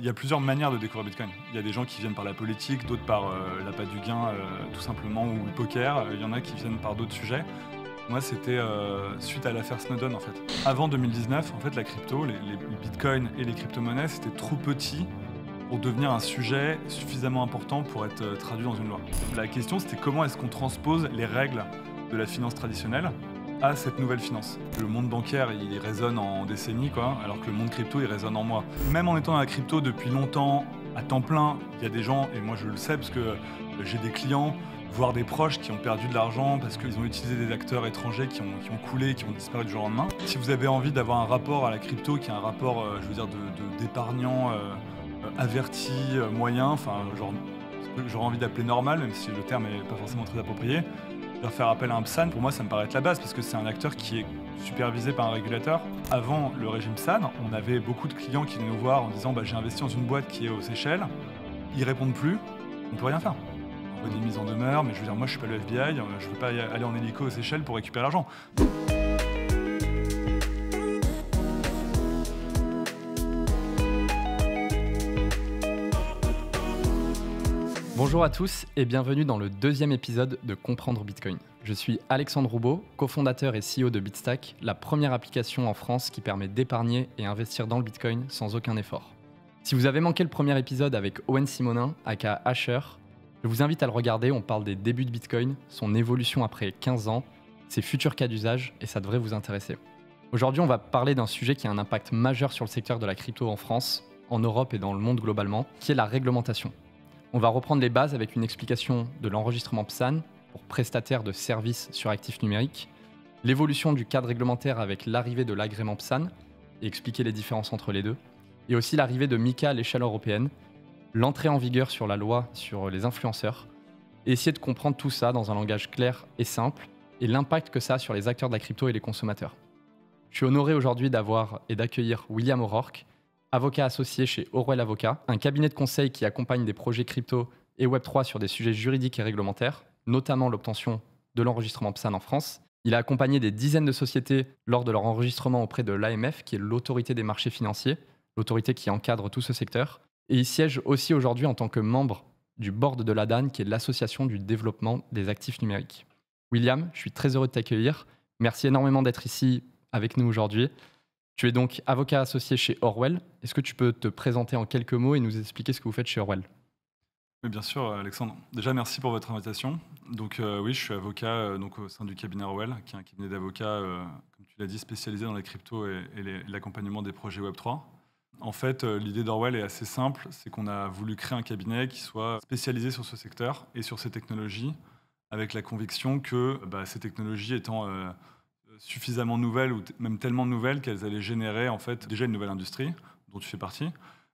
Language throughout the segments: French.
Il y a plusieurs manières de découvrir Bitcoin. Il y a des gens qui viennent par la politique, d'autres par la euh, l'appât du gain, euh, tout simplement, ou le poker. Euh, il y en a qui viennent par d'autres sujets. Moi, c'était suite à l'affaire Snowden, en fait. Avant 2019, en fait, la crypto, les, Bitcoin bitcoins et les crypto-monnaies, c'était trop petit pour devenir un sujet suffisamment important pour être traduit dans une loi. La question, c'était comment est-ce qu'on transpose les règles de la finance traditionnelle à cette nouvelle finance. Le monde bancaire, il résonne en décennies, quoi, alors que le monde crypto, il résonne en moi. Même en étant dans la crypto depuis longtemps, à temps plein, il y a des gens, et moi je le sais parce que euh, j'ai des clients, voire des proches qui ont perdu de l'argent parce qu'ils ont utilisé des acteurs étrangers qui ont, coulé, qui ont disparu du jour au lendemain. Si vous avez envie d'avoir un rapport à la crypto qui est un rapport, euh, je veux dire, d'épargnant de, de, euh, averti, moyen, enfin, genre, j'aurais envie d'appeler normal, même si le terme n'est pas forcément très approprié, leur faire appel à un PSAN, pour moi, ça me paraît être la base, parce que c'est un acteur qui est supervisé par un régulateur. Avant le régime PSAN, on avait beaucoup de clients qui venaient nous voir en disant bah, j'ai investi dans une boîte qui est aux Seychelles, ils répondent plus, on ne peut rien faire. On fait des mises en demeure, mais je veux dire, moi, je suis pas le FBI, euh, je ne veux pas aller en hélico aux Seychelles pour récupérer l'argent. Bonjour à tous et bienvenue dans le deuxième épisode de Comprendre Bitcoin. Je suis Alexandre Roubaud, cofondateur et CEO de Bitstack, la première application en France qui permet d'épargner et investir dans le Bitcoin sans aucun effort. Si vous avez manqué le premier épisode avec Owen Simonin, aka Asher, je vous invite à le regarder, on parle des débuts de Bitcoin, son évolution après 15 ans, ses futurs cas d'usage et ça devrait vous intéresser. Aujourd'hui, on va parler d'un sujet qui a un impact majeur sur le secteur de la crypto en France, en Europe et dans le monde globalement, qui est la réglementation. On va reprendre les bases avec une explication de l'enregistrement PSAN pour prestataire de services sur actifs numériques, l'évolution du cadre réglementaire avec l'arrivée de l'agrément PSAN et expliquer les différences entre les deux, et aussi l'arrivée de MICA à l'échelle européenne, l'entrée en vigueur sur la loi sur les influenceurs, et essayer de comprendre tout ça dans un langage clair et simple, et l'impact que ça a sur les acteurs de la crypto et les consommateurs. Je suis honoré aujourd'hui d'avoir et d'accueillir William O'Rourke, avocat associé chez Orwell Avocat, un cabinet de conseil qui accompagne des projets crypto et Web3 sur des sujets juridiques et réglementaires, notamment l'obtention de l'enregistrement PSAN en France. Il a accompagné des dizaines de sociétés lors de leur enregistrement auprès de l'AMF, qui est l'autorité des marchés financiers, l'autorité qui encadre tout ce secteur. Et il siège aussi aujourd'hui en tant que membre du board de l'ADAN, qui est l'association du développement des actifs numériques. William, je suis très heureux de t'accueillir. Merci énormément d'être ici avec nous aujourd'hui. Tu es donc avocat associé chez Orwell. Est-ce que tu peux te présenter en quelques mots et nous expliquer ce que vous faites chez Orwell bien sûr, Alexandre. Déjà, merci pour votre invitation. Donc, euh, oui, je suis avocat euh, donc, au sein du cabinet Orwell, qui est un cabinet d'avocats, euh, comme tu l'as dit, spécialisé dans les cryptos et, l'accompagnement des projets Web3. En fait, l'idée d'Orwell est assez simple c'est qu'on a voulu créer un cabinet qui soit spécialisé sur ce secteur et sur ces technologies, avec la conviction que bah, ces technologies étant suffisamment nouvelles ou même tellement nouvelles qu'elles allaient générer en fait déjà une nouvelle industrie dont tu fais partie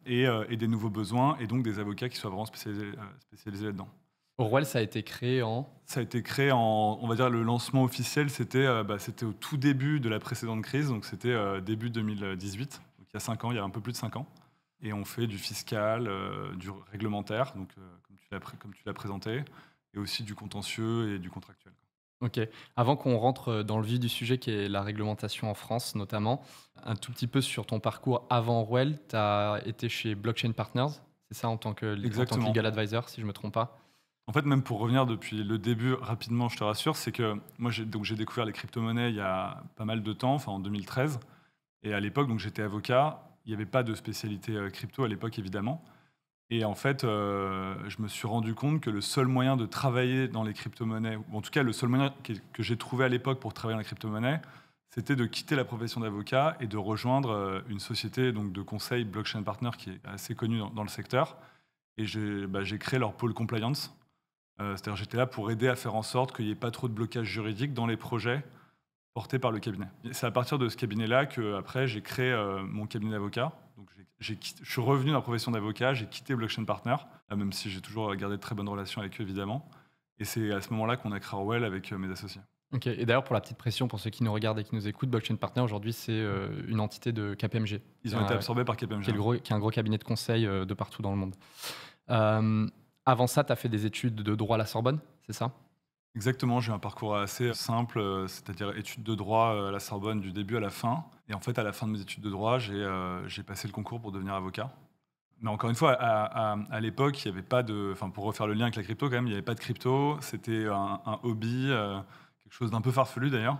et, euh, des nouveaux besoins et donc des avocats qui soient vraiment spécialisés, euh, spécialisés là-dedans. Orwell, ça a été créé en Ça a été créé en, on va dire, le lancement officiel, c'était euh, bah, c'était au tout début de la précédente crise, donc c'était début 2018, donc il y a 5 ans, il y a un peu plus de 5 ans. Et on fait du fiscal, du réglementaire, donc, comme tu l'as présenté, et aussi du contentieux et du contractuel. Ok. Avant qu'on rentre euh, dans le vif du sujet qui est la réglementation en France notamment, un tout petit peu sur ton parcours avant Ruel, tu as été chez Blockchain Partners, c'est ça en tant, que, legal advisor si je ne me trompe pas en fait, même pour revenir depuis le début rapidement, je te rassure, c'est que moi j'ai donc j'ai découvert les crypto-monnaies il y a pas mal de temps, enfin en 2013. Et à l'époque, j'étais avocat, il n'y avait pas de spécialité euh, crypto à l'époque évidemment. Et en fait, euh, je me suis rendu compte que le seul moyen de travailler dans les crypto-monnaies, ou en tout cas le seul moyen que, j'ai trouvé à l'époque pour travailler dans les crypto-monnaies, c'était de quitter la profession d'avocat et de rejoindre euh, une société donc, de conseil blockchain partner qui est assez connue dans, le secteur. Et bah, j'ai créé leur pôle compliance. Euh, c'est-à-dire j'étais là pour aider à faire en sorte qu'il n'y ait pas trop de blocage juridique dans les projets portés par le cabinet. C'est à partir de ce cabinet-là que après j'ai créé mon cabinet d'avocat je suis revenu dans la profession d'avocat, j'ai quitté Blockchain Partner, euh, même si j'ai toujours gardé de très bonnes relations avec eux, évidemment. Et c'est à ce moment-là qu'on a créé Orwell avec euh, mes associés. Ok, et d'ailleurs, pour la petite pression, pour ceux qui nous regardent et qui nous écoutent, Blockchain Partner, aujourd'hui, c'est euh, une entité de KPMG. Ils ont été absorbés par KPMG. Qui est, gros, un gros cabinet de conseil de partout dans le monde. avant ça, tu as fait des études de droit à la Sorbonne, c'est ça Exactement, j'ai un parcours assez simple, euh, c'est-à-dire études de droit euh, à la Sorbonne du début à la fin. Et en fait, à la fin de mes études de droit, j'ai euh, passé le concours pour devenir avocat. Mais encore une fois, à, à, l'époque, il n'y avait pas de. Enfin, pour refaire le lien avec la crypto, quand même, il n'y avait pas de crypto. C'était un, hobby, quelque chose d'un peu farfelu d'ailleurs.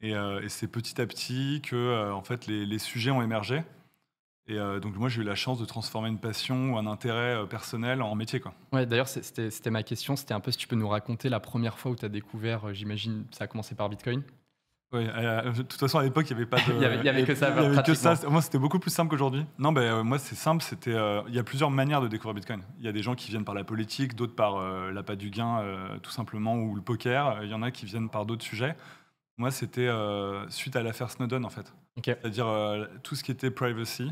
Et, et c'est petit à petit que en fait, les, les sujets ont émergé. Et euh, donc moi, j'ai eu la chance de transformer une passion ou un intérêt euh, personnel en métier. Quoi. Ouais, d'ailleurs, c'était ma question. C'était un peu si tu peux nous raconter la première fois où tu as découvert, euh, j'imagine, ça a commencé par Bitcoin oui, de toute façon, à l'époque, il n'y avait pas de. il n'y avait, que ça. Moi, c'était beaucoup plus simple qu'aujourd'hui. Non, ben, moi, c'est simple. C'était, il y a plusieurs manières de découvrir Bitcoin. Il y a des gens qui viennent par la politique, d'autres par l'appât du gain, tout simplement, ou le poker. Il y en a qui viennent par d'autres sujets. Moi, c'était suite à l'affaire Snowden, en fait. C'est-à-dire tout ce qui était privacy,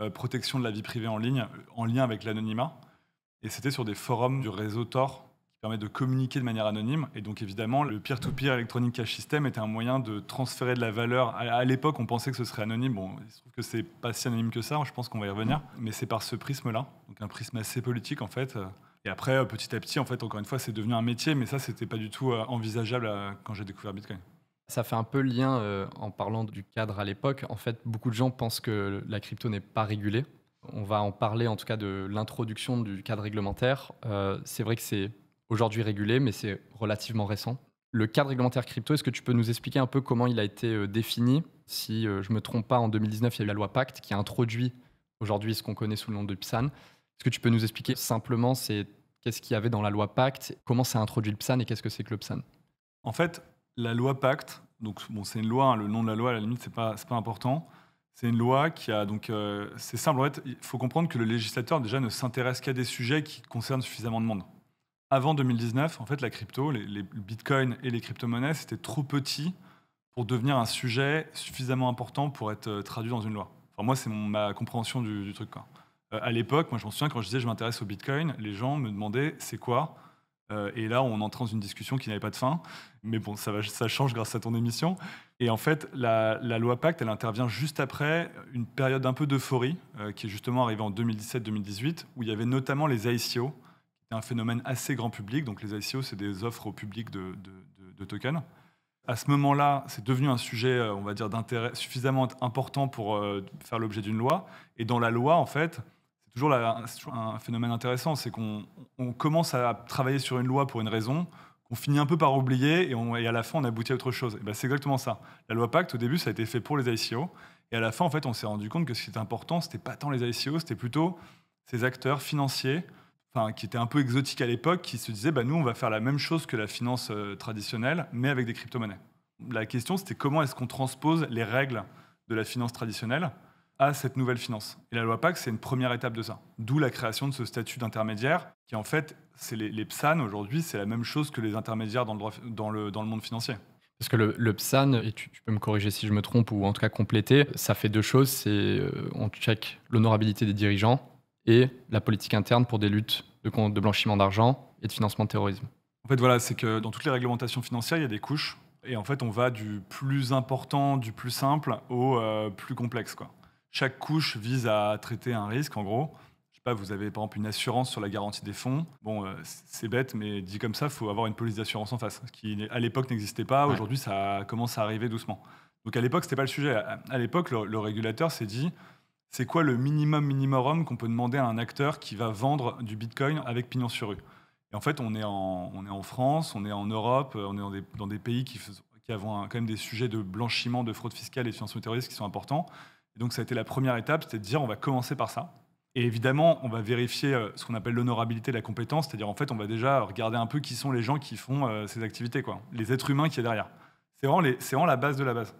euh, protection de la vie privée en ligne, euh, en lien avec l'anonymat. Et c'était sur des forums du réseau Tor qui permet de communiquer de manière anonyme. Et donc évidemment, le peer-to-peer électronique Electronic Cash System était un moyen de transférer de la valeur. À l'époque, on pensait que ce serait anonyme. Bon, il se trouve que c'est pas si anonyme que ça, hein, je pense qu'on va y revenir. Mais c'est par ce prisme-là, donc un prisme assez politique en fait. Et après, euh, petit à petit, en fait, encore une fois, c'est devenu un métier, mais ça, c'était pas du tout envisageable quand j'ai découvert Bitcoin. Ça fait un peu lien euh, en parlant du cadre à l'époque. En fait, beaucoup de gens pensent que la crypto n'est pas régulée. On va en parler en tout cas de l'introduction du cadre réglementaire. Euh, c'est vrai que c'est aujourd'hui régulé, mais c'est relativement récent. Le cadre réglementaire crypto, est-ce que tu peux nous expliquer un peu comment il a été euh, défini Si je ne me trompe pas, en 2019, il y a eu la loi Pacte qui a introduit aujourd'hui ce qu'on connaît sous le nom de PSAN. Est-ce que tu peux nous expliquer simplement c'est qu'est-ce qu'il y avait dans la loi Pacte, comment s'est introduit le PSAN et qu'est-ce que c'est que le PSAN En fait, la loi Pacte, donc bon, c'est une loi, hein, le nom de la loi à la limite c'est pas pas important. C'est une loi qui a donc euh, c'est simple en il faut comprendre que le législateur déjà ne s'intéresse qu'à des sujets qui concernent suffisamment de monde. Avant 2019, en fait, la crypto, les, Bitcoin et les crypto-monnaies, c'était trop petit pour devenir un sujet suffisamment important pour être euh, traduit dans une loi. Enfin, moi, c'est ma compréhension du, truc. Quoi. Euh, à l'époque, moi, je me souviens quand je disais je m'intéresse au bitcoin, les gens me demandaient c'est quoi euh, et là, on entre dans une discussion qui n'avait pas de fin. Mais bon, ça, change grâce à ton émission. Et en fait, la, loi Pacte, elle intervient juste après une période un peu d'euphorie, euh, qui est justement arrivée en 2017-2018, où il y avait notamment les ICO, qui est un phénomène assez grand public. Donc les ICO, c'est des offres au public de, de, tokens. À ce moment-là, c'est devenu un sujet, euh, on va dire, d'intérêt suffisamment important pour faire l'objet d'une loi. Et dans la loi, en fait, c'est toujours un phénomène intéressant, c'est qu'on commence à travailler sur une loi pour une raison, qu'on finit un peu par oublier et, à la fin on aboutit à autre chose. Et ben, c'est exactement ça. La loi Pacte, au début, ça a été fait pour les ICO. Et à la fin, en fait, on s'est rendu compte que ce qui était important, c'était pas tant les ICO, c'était plutôt ces acteurs financiers, enfin, qui étaient un peu exotiques à l'époque, qui se disaient, bah, nous, on va faire la même chose que la finance euh, traditionnelle, mais avec des crypto-monnaies. La question, c'était comment est-ce qu'on transpose les règles de la finance traditionnelle à cette nouvelle finance. Et la loi PAC, c'est une première étape de ça. D'où la création de ce statut d'intermédiaire, qui en fait, c'est les, PSAN aujourd'hui, c'est la même chose que les intermédiaires dans le, dans le, dans le monde financier. Parce que le, PSAN, et tu, peux me corriger si je me trompe ou en tout cas compléter, ça fait deux choses. C'est euh, on check l'honorabilité des dirigeants et la politique interne pour des luttes de, de blanchiment d'argent et de financement de terrorisme. En fait, voilà, c'est que dans toutes les réglementations financières, il y a des couches. Et en fait, on va du plus important, du plus simple au euh, plus complexe. Quoi chaque couche vise à traiter un risque, en gros. Je sais pas, vous avez par exemple une assurance sur la garantie des fonds. Bon, euh, c'est bête, mais dit comme ça, il faut avoir une police d'assurance en face, ce qui à l'époque n'existait pas. Aujourd'hui, ça commence à arriver doucement. Donc à l'époque, c'était pas le sujet. À l'époque, le, régulateur s'est dit, c'est quoi le minimum minimum qu'on peut demander à un acteur qui va vendre du Bitcoin avec pignon sur rue Et en fait, on est en, on est en France, on est en Europe, on est dans des, pays qui, qui avons quand même des sujets de blanchiment, de fraude fiscale et de financement terroriste qui sont importants donc ça a été la première étape, c'était de dire on va commencer par ça. Et évidemment, on va vérifier euh, ce qu'on appelle l'honorabilité de la compétence, c'est-à-dire en fait, on va déjà regarder un peu qui sont les gens qui font euh, ces activités, quoi, les êtres humains qui est derrière. C'est vraiment, la base de la base.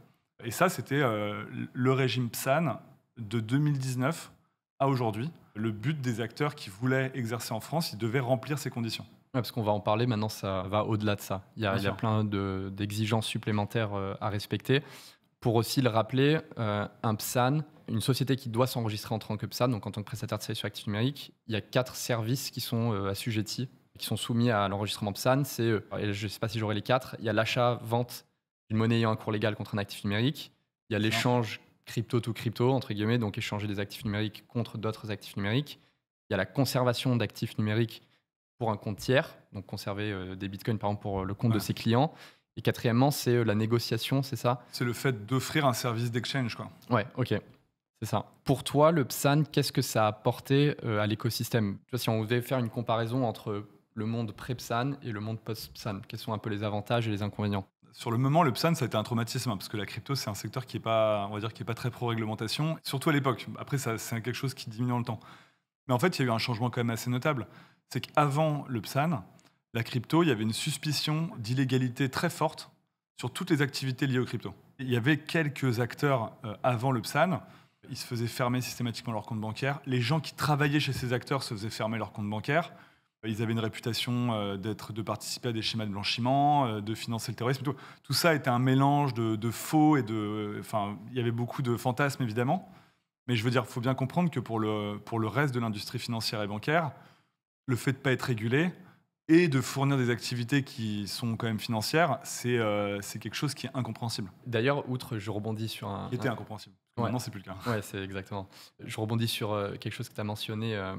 Et ça, c'était euh, le régime PSAN de 2019 à aujourd'hui. Le but des acteurs qui voulaient exercer en France, ils devaient remplir ces conditions. parce qu'on va en parler maintenant, ça va au-delà de ça. Il y a, plein d'exigences supplémentaires à respecter. Pour aussi le rappeler, euh, un PSAN, une société qui doit s'enregistrer en tant que PSAN, donc en tant que prestataire de services sur actifs numériques, il y a quatre services qui sont euh, assujettis, qui sont soumis à l'enregistrement PSAN. C'est, euh, je ne sais pas si j'aurai les quatre, il y a l'achat, vente d'une monnaie ayant un cours légal contre un actif numérique, il y a l'échange crypto to crypto, entre guillemets, donc échanger des actifs numériques contre d'autres actifs numériques, il y a la conservation d'actifs numériques pour un compte tiers, donc conserver des bitcoins par exemple pour le compte de ses clients. Et quatrièmement, c'est euh, la négociation, c'est ça C'est le fait d'offrir un service d'exchange, quoi. Ouais, ok. C'est ça. Pour toi, le PSAN, qu'est-ce que ça a apporté euh, à l'écosystème Si on devait faire une comparaison entre le monde pré-PSAN et le monde post-PSAN, quels sont un peu les avantages et les inconvénients sur le moment, le PSAN, ça a été un traumatisme, hein, parce que la crypto, c'est un secteur qui n'est pas, on va dire, qui est pas très pro-réglementation, surtout à l'époque. Après, c'est quelque chose qui diminue dans le temps. Mais en fait, il y a eu un changement quand même assez notable. C'est qu'avant le PSAN, la crypto, il y avait une suspicion d'illégalité très forte sur toutes les activités liées aux crypto. Il y avait quelques acteurs euh, avant le PSAN, ils se faisaient fermer systématiquement leurs comptes bancaires, Les gens qui travaillaient chez ces acteurs se faisaient fermer leurs comptes bancaires, Ils avaient une réputation euh, d'être, de participer à des schémas de blanchiment, euh, de financer le terrorisme. Tout, ça était un mélange de, faux et de. Enfin, il y avait beaucoup de fantasmes évidemment. Mais je veux dire, il faut bien comprendre que pour le, pour le reste de l'industrie financière et bancaire, le fait de ne pas être régulé, et de fournir des activités qui sont quand même financières, c'est euh, c'est quelque chose qui est incompréhensible. D'ailleurs, outre, je rebondis sur un. Qui était incompréhensible. Maintenant, c'est plus le cas. Oui, c'est exactement. Je rebondis sur euh, quelque chose que tu as mentionné. Euh,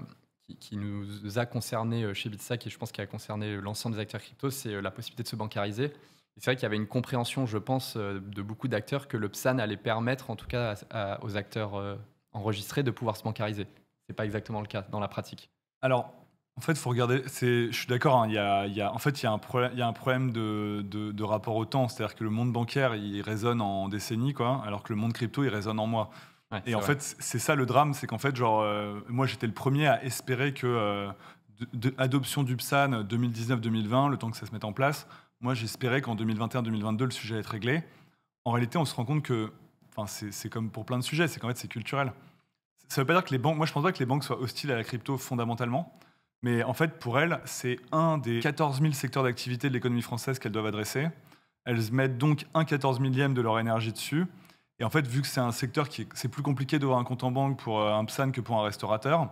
qui, nous a concerné chez Bitsa, et je pense qui a concerné l'ensemble des acteurs crypto, c'est la possibilité de se bancariser. C'est vrai qu'il y avait une compréhension, je pense, de beaucoup d'acteurs que le PSAN allait permettre, en tout cas aux acteurs enregistrés, de pouvoir se bancariser. Ce n'est pas exactement le cas dans la pratique. Alors, en fait, faut regarder. je suis d'accord. Hein, il y, a, en fait, il y a un problème, de, rapport au temps. C'est-à-dire que le monde bancaire, il résonne en décennies, quoi, alors que le monde crypto, il résonne en mois. et en fait, c'est ça le drame, c'est qu'en fait, genre, euh, moi, j'étais le premier à espérer que euh, du PSAN 2019-2020, le temps que ça se mette en place. Moi, j'espérais qu'en 2021-2022, le sujet allait être réglé. En réalité, on se rend compte que, enfin, c'est comme pour plein de sujets, c'est qu'en fait, c'est culturel. Ça veut pas dire que les banques, moi, je pense pas que les banques soient hostiles à la crypto fondamentalement. Mais en fait, pour elles, c'est un des 14 000 secteurs d'activité de l'économie française qu'elles doivent adresser. Elles mettent donc un 14 millième de leur énergie dessus. Et en fait, vu que c'est un secteur qui c'est plus compliqué d'avoir un compte en banque pour euh, un PSAN que pour un restaurateur,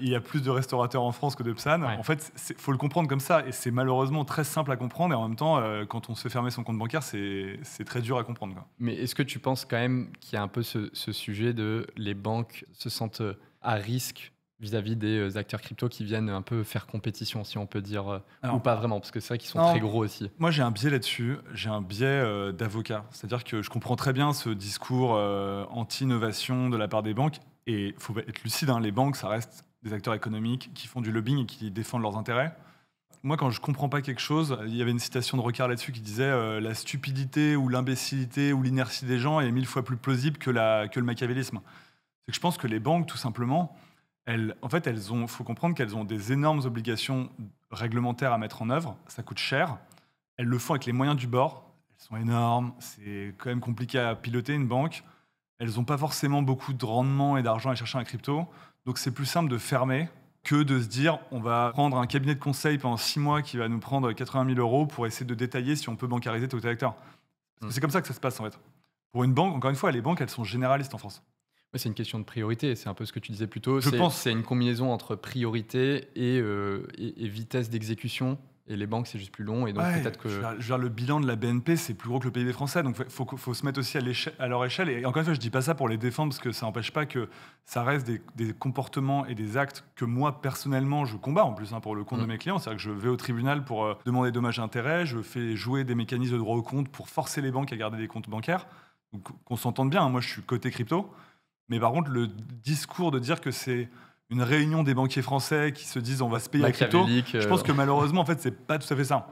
il y a plus de restaurateurs en France que de PSAN. En fait, il faut le comprendre comme ça. Et c'est malheureusement très simple à comprendre. Et en même temps, euh, quand on se fait fermer son compte bancaire, c'est très dur à comprendre. Mais est-ce que tu penses quand même qu'il y a un peu ce, ce sujet de les banques se sentent euh, à risque vis-à-vis des euh, acteurs crypto qui viennent un peu faire compétition, si on peut dire, euh, ou pas vraiment, parce que c'est vrai qu'ils sont très gros aussi. Moi, j'ai un biais là-dessus, j'ai un biais euh, d'avocat, c'est-à-dire que je comprends très bien ce discours anti-innovation de la part des banques, et il faut être lucide, hein. les banques, ça reste des acteurs économiques qui font du lobbying et qui défendent leurs intérêts. Moi, quand je comprends pas quelque chose, il y avait une citation de Rocard là-dessus qui disait La stupidité ou l'imbécilité ou l'inertie des gens est mille fois plus plausible que, la, que le machiavélisme ». C'est que je pense que les banques, tout simplement, elles, en fait, elles ont, faut comprendre qu'elles ont des énormes obligations réglementaires à mettre en œuvre. Ça coûte cher. Elles le font avec les moyens du bord. Elles sont énormes. C'est quand même compliqué à piloter une banque. Elles n'ont pas forcément beaucoup de rendement et d'argent à chercher en crypto. Donc c'est plus simple de fermer que de se dire on va prendre un cabinet de conseil pendant six mois qui va nous prendre 80 000 euros pour essayer de détailler si on peut bancariser tout acteur. Parce mm. c'est comme ça que ça se passe en fait. Pour une banque, encore une fois, les banques, elles sont généralistes en France c'est une question de priorité, c'est un peu ce que tu disais plus tôt. Je pense c'est une combinaison entre priorité euh, et, vitesse d'exécution. Et les banques, c'est juste plus long. Et donc peut-être que... Dire, le bilan de la BNP, c'est plus gros que le PIB français. Donc il faut, se mettre aussi à, leur échelle. Et encore une fois, je ne dis pas ça pour les défendre, parce que ça n'empêche pas que ça reste des, comportements et des actes que moi, personnellement, je combats en plus hein, pour le compte de mm. mes clients. C'est-à-dire que je vais au tribunal pour euh, demander dommages et intérêts, je fais jouer des mécanismes de droit au compte pour forcer les banques à garder des comptes bancaires. Donc qu'on s'entende bien, hein, moi je suis côté crypto. Mais par contre, le discours de dire que c'est une réunion des banquiers français qui se disent on va se payer la crypto, je euh, pense que malheureusement, en fait, c'est pas tout à fait ça.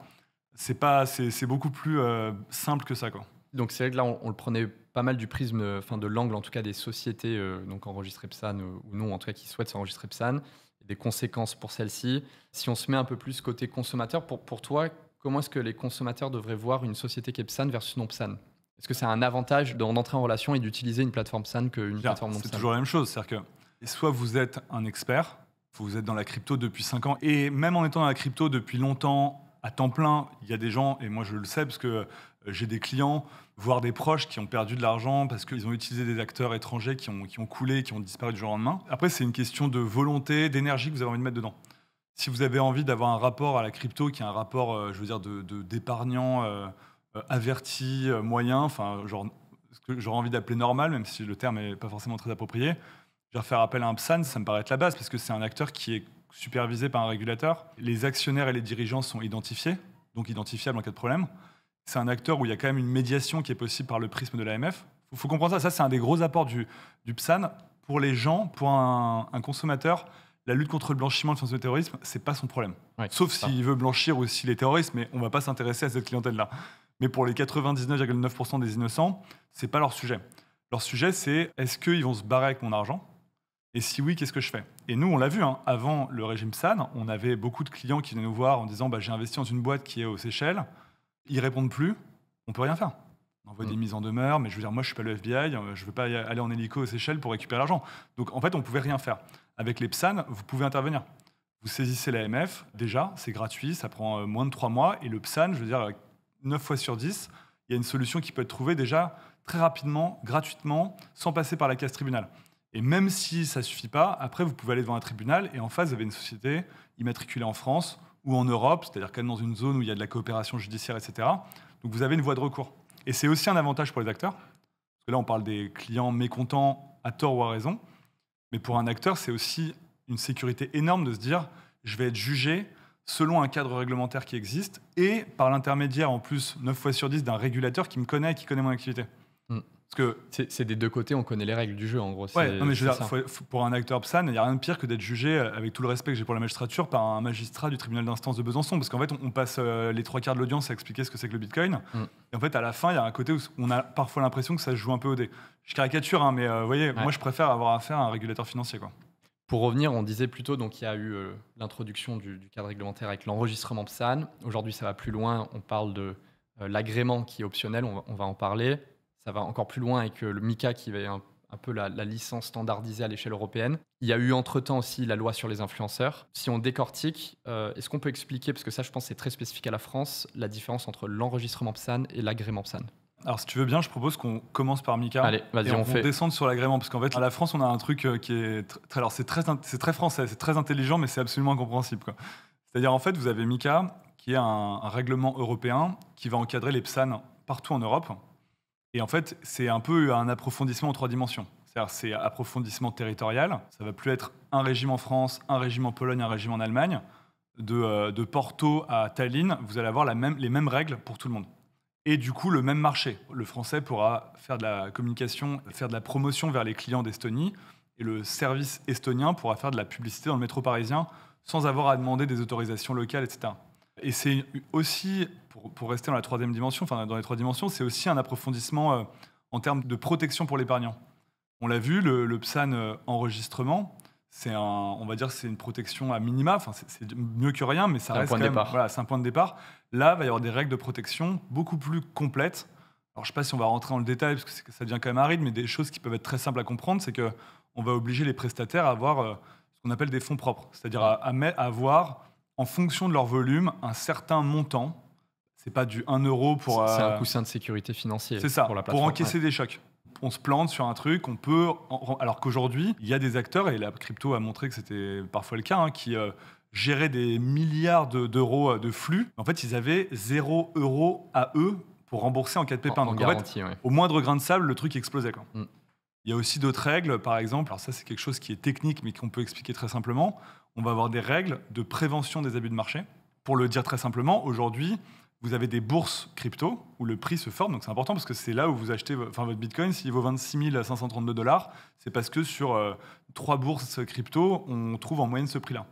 C'est pas, c'est beaucoup plus euh, simple que ça, quoi. Donc c'est vrai que là, on, le prenait pas mal du prisme, euh, enfin de l'angle en tout cas des sociétés, donc enregistrées PSAN ou, non, en tout cas qui souhaitent s'enregistrer PSAN, des conséquences pour celles-ci. Si on se met un peu plus côté consommateur, pour, pour toi, comment est-ce que les consommateurs devraient voir une société qui est PSAN versus non PSAN est-ce que c'est un avantage d'entrer en relation et d'utiliser une plateforme SAN qu'une plateforme non C'est toujours la même chose. C'est-à-dire que soit vous êtes un expert, vous êtes dans la crypto depuis 5 ans, et même en étant dans la crypto depuis longtemps, à temps plein, il y a des gens, et moi je le sais parce que euh, j'ai des clients, voire des proches qui ont perdu de l'argent parce qu'ils ont utilisé des acteurs étrangers qui ont, qui ont coulé, qui ont disparu du jour au lendemain. Après, c'est une question de volonté, d'énergie que vous avez envie de mettre dedans. Si vous avez envie d'avoir un rapport à la crypto qui est un rapport, euh, je veux dire, d'épargnant. De, de euh, euh, averti, euh, moyen, enfin, ce que j'aurais envie d'appeler normal, même si le terme n'est pas forcément très approprié. Je vais faire appel à un PSAN, ça me paraît être la base, parce que c'est un acteur qui est supervisé par un régulateur. Les actionnaires et les dirigeants sont identifiés, donc identifiables en cas de problème. C'est un acteur où il y a quand même une médiation qui est possible par le prisme de l'AMF. Il faut, comprendre ça, ça c'est un des gros apports du, du PSAN. Pour les gens, pour un, consommateur, la lutte contre le blanchiment de financement du terrorisme, c'est pas son problème. Sauf s'il veut blanchir ou s'il est terroriste, mais on va pas s'intéresser à cette clientèle-là. Mais pour les 99,9% des innocents, c'est pas leur sujet. Leur sujet, c'est est-ce qu'ils vont se barrer avec mon argent Et si oui, qu'est-ce que je fais Et nous, on l'a vu, hein, avant le régime PSAN, on avait beaucoup de clients qui venaient nous voir en disant bah, j'ai investi dans une boîte qui est aux Seychelles, ils répondent plus, on peut rien faire. On envoie des mm. mises en demeure, mais je veux dire, moi, je suis pas le FBI, euh, je veux pas aller en hélico aux Seychelles pour récupérer l'argent. Donc, en fait, on pouvait rien faire. Avec les PSAN, vous pouvez intervenir. Vous saisissez l'AMF, déjà, c'est gratuit, ça prend euh, moins de trois mois, et le PSAN, je veux dire, 9 fois sur 10, il y a une solution qui peut être trouvée déjà très rapidement, gratuitement, sans passer par la case tribunal. Et même si ça ne suffit pas, après, vous pouvez aller devant un tribunal et en face, vous avez une société immatriculée en France ou en Europe, c'est-à-dire quand même dans une zone où il y a de la coopération judiciaire, etc. Donc vous avez une voie de recours. Et c'est aussi un avantage pour les acteurs, parce que là, on parle des clients mécontents à tort ou à raison, mais pour un acteur, c'est aussi une sécurité énorme de se dire, je vais être jugé selon un cadre réglementaire qui existe et par l'intermédiaire, en plus, 9 fois sur 10, d'un régulateur qui me connaît et qui connaît mon activité. Hmm. Parce que c'est des deux côtés, on connaît les règles du jeu en gros. pour un acteur PSAN, il n'y a rien de pire que d'être jugé, euh, avec tout le respect que j'ai pour la magistrature, par un magistrat du tribunal d'instance de Besançon. Parce qu'en fait, on, passe euh, les trois quarts de l'audience à expliquer ce que c'est que le bitcoin. Hmm. Et en fait, à la fin, il y a un côté où on a parfois l'impression que ça se joue un peu au dé. Je caricature, hein, mais euh, vous voyez, moi je préfère avoir affaire à un régulateur financier. Quoi. Pour revenir, on disait plutôt, donc il y a eu euh, l'introduction du, cadre réglementaire avec l'enregistrement PSAN. Aujourd'hui, ça va plus loin. On parle de euh, l'agrément qui est optionnel. On va, en parler. Ça va encore plus loin avec euh, le MICA qui va un, peu la, la, licence standardisée à l'échelle européenne. Il y a eu entre-temps aussi la loi sur les influenceurs. Si on décortique, est-ce qu'on peut expliquer, parce que ça je pense c'est très spécifique à la France, la différence entre l'enregistrement PSAN et l'agrément PSAN alors, si tu veux bien, je propose qu'on commence par Mika. Allez, vas-y, on, on, fait. descende sur l'agrément, parce qu'en fait, à la France, on a un truc euh, qui est. Très, alors, c'est très, c'est très français, c'est très intelligent, mais c'est absolument incompréhensible. C'est-à-dire, en fait, vous avez Mika, qui est un, règlement européen qui va encadrer les PSAN partout en Europe. Et en fait, c'est un peu un approfondissement en trois dimensions. C'est-à-dire, c'est approfondissement territorial. Ça va plus être un régime en France, un régime en Pologne, un régime en Allemagne. De, euh, de Porto à Tallinn, vous allez avoir la même, les mêmes règles pour tout le monde et du coup le même marché. Le français pourra faire de la communication, faire de la promotion vers les clients d'Estonie, et le service estonien pourra faire de la publicité dans le métro parisien sans avoir à demander des autorisations locales, etc. Et c'est aussi, pour, rester dans la troisième dimension, enfin dans les trois dimensions, c'est aussi un approfondissement euh, en termes de protection pour l'épargnant. On l'a vu, le, PSAN euh, enregistrement, c'est on va dire, c'est une protection à minima. Enfin, c'est mieux que rien, mais ça reste quand c'est un point de départ. Là, il va y avoir des règles de protection beaucoup plus complètes. Alors, je ne sais pas si on va rentrer dans le détail parce que ça devient quand même aride, mais des choses qui peuvent être très simples à comprendre, c'est que on va obliger les prestataires à avoir euh, ce qu'on appelle des fonds propres, c'est-à-dire à, avoir, en fonction de leur volume, un certain montant. C'est pas du 1 euro pour. C'est un euh, coussin de sécurité financière C'est ça. Pour, encaisser des chocs on se plante sur un truc, on peut. alors qu'aujourd'hui, il y a des acteurs, et la crypto a montré que c'était parfois le cas, hein, qui euh, géraient des milliards d'euros euh, de, flux. En fait, ils avaient zéro euro à eux pour rembourser en cas de pépin. En, Donc, en fait, au moindre grain de sable, le truc explosait. Mm. Il y a aussi d'autres règles, par exemple, alors ça c'est quelque chose qui est technique mais qu'on peut expliquer très simplement, on va avoir des règles de prévention des abus de marché. Pour le dire très simplement, aujourd'hui, vous avez des bourses crypto où le prix se forme. Donc c'est important parce que c'est là où vous achetez enfin, votre Bitcoin. S'il vaut 26 532 dollars, c'est parce que sur euh, trois bourses crypto, on trouve en moyenne ce prix-là.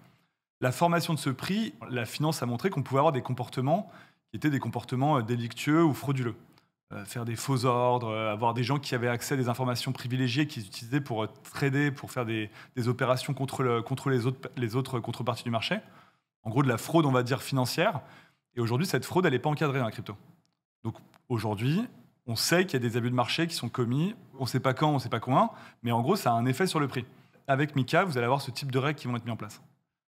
La formation de ce prix, la finance a montré qu'on pouvait avoir des comportements qui étaient des comportements euh, délictueux ou frauduleux. Euh, faire des faux ordres, avoir des gens qui avaient accès à des informations privilégiées qu'ils utilisaient pour trader, pour faire des, des opérations contre, le, contre les, autres, les autres contreparties du marché. En gros, de la fraude, on va dire, financière, et aujourd'hui, cette fraude, elle n'est pas encadrée dans hein, la crypto. Donc aujourd'hui, on sait qu'il y a des abus de marché qui sont commis. On ne sait pas quand, on ne sait pas combien, mais en gros, ça a un effet sur le prix. Avec Mika, vous allez avoir ce type de règles qui vont être mis en place.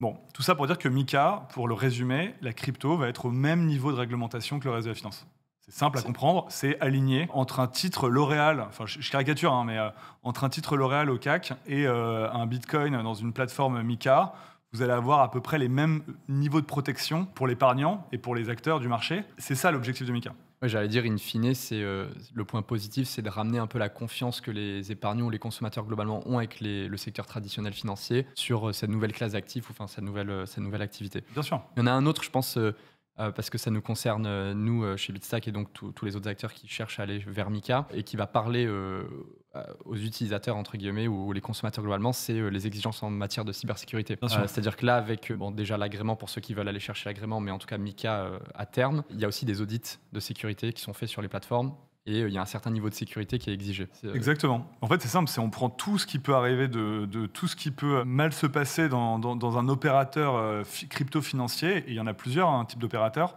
Bon, tout ça pour dire que Mika, pour le résumer, la crypto va être au même niveau de réglementation que le reste de la finance. C'est simple à comprendre, c'est aligné entre un titre L'Oréal, enfin je caricature, hein, mais euh, entre un titre L'Oréal au CAC et euh, un Bitcoin dans une plateforme Mika vous allez avoir à peu près les mêmes niveaux de protection pour l'épargnant et pour les acteurs du marché. C'est ça l'objectif de Mika. J'allais dire, in fine, euh, le point positif, c'est de ramener un peu la confiance que les épargnants ou les consommateurs globalement ont avec le secteur traditionnel financier sur euh, cette nouvelle classe d'actifs ou enfin, cette, nouvelle, euh, cette nouvelle activité. Bien sûr. Il y en a un autre, je pense, parce que ça nous concerne, nous, chez Bitstack et donc tous les autres acteurs qui cherchent à aller vers Mika et qui va parler euh, aux utilisateurs entre guillemets ou les consommateurs globalement, c'est euh, les exigences en matière de cybersécurité. Euh, c'est-à-dire que là, avec déjà l'agrément pour ceux qui veulent aller chercher l'agrément, mais en tout cas Mika à terme, il y a aussi des audits de sécurité qui sont faits sur les plateformes. Et il y a un certain niveau de sécurité qui est exigé. Exactement. En fait, c'est simple, c'est on prend tout ce qui peut arriver, de, tout ce qui peut mal se passer dans, un opérateur crypto-financier, et il y en a plusieurs, hein, un type d'opérateur.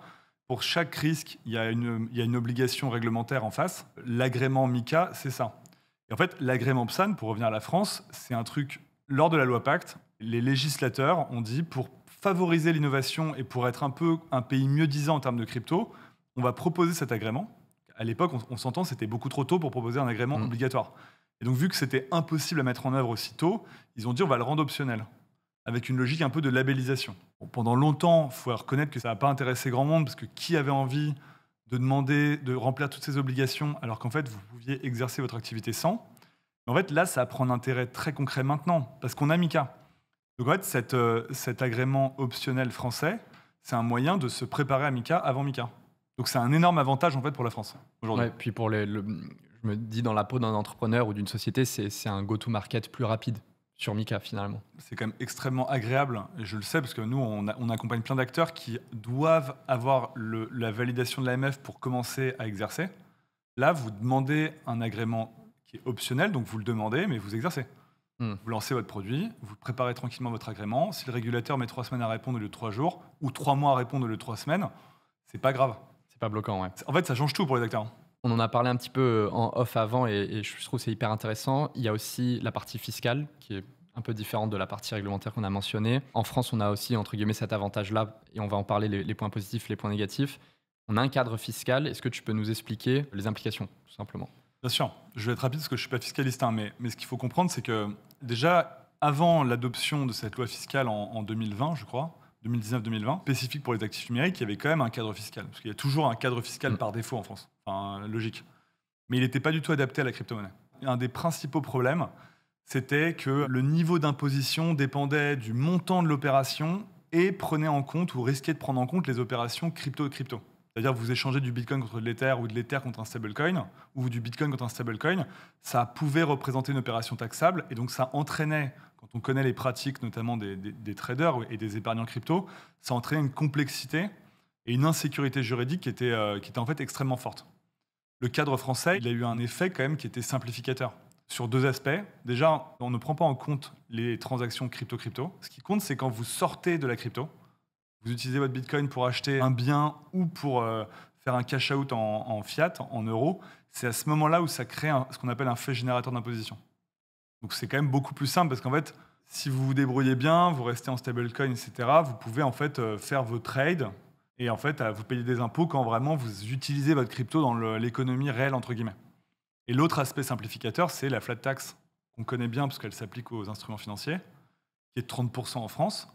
Pour chaque risque, il y, a une, il y a une obligation réglementaire en face. L'agrément MICA, c'est ça. Et en fait, l'agrément PSAN, pour revenir à la France, c'est un truc, lors de la loi Pacte, les législateurs ont dit, pour favoriser l'innovation et pour être un peu un pays mieux disant en termes de crypto, on va proposer cet agrément. À l'époque, on, s'entend, c'était beaucoup trop tôt pour proposer un agrément mm. obligatoire. Et donc, vu que c'était impossible à mettre en œuvre aussitôt, ils ont dit on va le rendre optionnel, avec une logique un peu de labellisation. pendant longtemps, il faut reconnaître que ça n'a pas intéressé grand monde, parce que qui avait envie de demander de remplir toutes ces obligations alors qu'en fait vous pouviez exercer votre activité sans. en fait là ça prend un intérêt très concret maintenant parce qu'on a Mika. Donc en fait euh, cet agrément optionnel français c'est un moyen de se préparer à Mika avant Mika. Donc c'est un énorme avantage en fait pour la France aujourd'hui. puis pour les, je me dis dans la peau d'un entrepreneur ou d'une société c'est un go-to-market plus rapide sur Mika finalement. C'est quand même extrêmement agréable, et je le sais parce que nous on, accompagne plein d'acteurs qui doivent avoir la validation de l'AMF pour commencer à exercer. Là, vous demandez un agrément qui est optionnel, donc vous le demandez, mais vous exercez. Hmm. Vous lancez votre produit, vous préparez tranquillement votre agrément. Si le régulateur met trois semaines à répondre au lieu de trois jours, ou trois mois à répondre le lieu trois semaines, c'est pas grave. C'est pas bloquant, ouais. En fait, ça change tout pour les acteurs. Hein. On en a parlé un petit peu euh, en off avant et, je trouve c'est hyper intéressant. Il y a aussi la partie fiscale qui est un peu différente de la partie réglementaire qu'on a mentionnée. En France, on a aussi, entre guillemets, cet avantage-là, et on va en parler, les, points positifs, les points négatifs. On a un cadre fiscal. Est-ce que tu peux nous expliquer les implications, tout simplement Bien sûr. Je vais être rapide parce que je ne suis pas fiscaliste, hein, mais, ce qu'il faut comprendre, c'est que déjà, avant l'adoption de cette loi fiscale en 2020, je crois, 2019-2020, spécifique pour les actifs numériques, il y avait quand même un cadre fiscal. Parce qu'il y a toujours un cadre fiscal mm. par défaut en France. Enfin, logique. Mais il n'était pas du tout adapté à la crypto-monnaie. Un des principaux problèmes, c'était que le niveau d'imposition dépendait du montant de l'opération et prenait en compte ou risquait de prendre en compte les opérations crypto-crypto. C'est-à-dire vous échangez du Bitcoin contre de l'Ether ou de l'Ether contre un stablecoin ou du Bitcoin contre un stablecoin, ça pouvait représenter une opération taxable et donc ça entraînait quand on connaît les pratiques notamment des, traders et des épargnants crypto, ça entraîne une complexité et une insécurité juridique qui était, euh, qui était en fait extrêmement forte. Le cadre français, il a eu un effet quand même qui était simplificateur sur deux aspects. Déjà, on ne prend pas en compte les transactions crypto-crypto. Ce qui compte, c'est quand vous sortez de la crypto, vous utilisez votre Bitcoin pour acheter un bien ou pour euh, faire un cash-out en, fiat, en euros. C'est à ce moment-là où ça crée ce qu'on appelle un fait générateur d'imposition. Donc c'est quand même beaucoup plus simple parce qu'en fait, si vous vous débrouillez bien, vous restez en stablecoin, etc., vous pouvez en fait euh, faire vos trades et en fait vous payer des impôts quand vraiment vous utilisez votre crypto dans l'économie réelle, entre guillemets. Et l'autre aspect simplificateur, c'est la flat tax qu'on connaît bien parce qu'elle s'applique aux instruments financiers, qui est de 30% en France.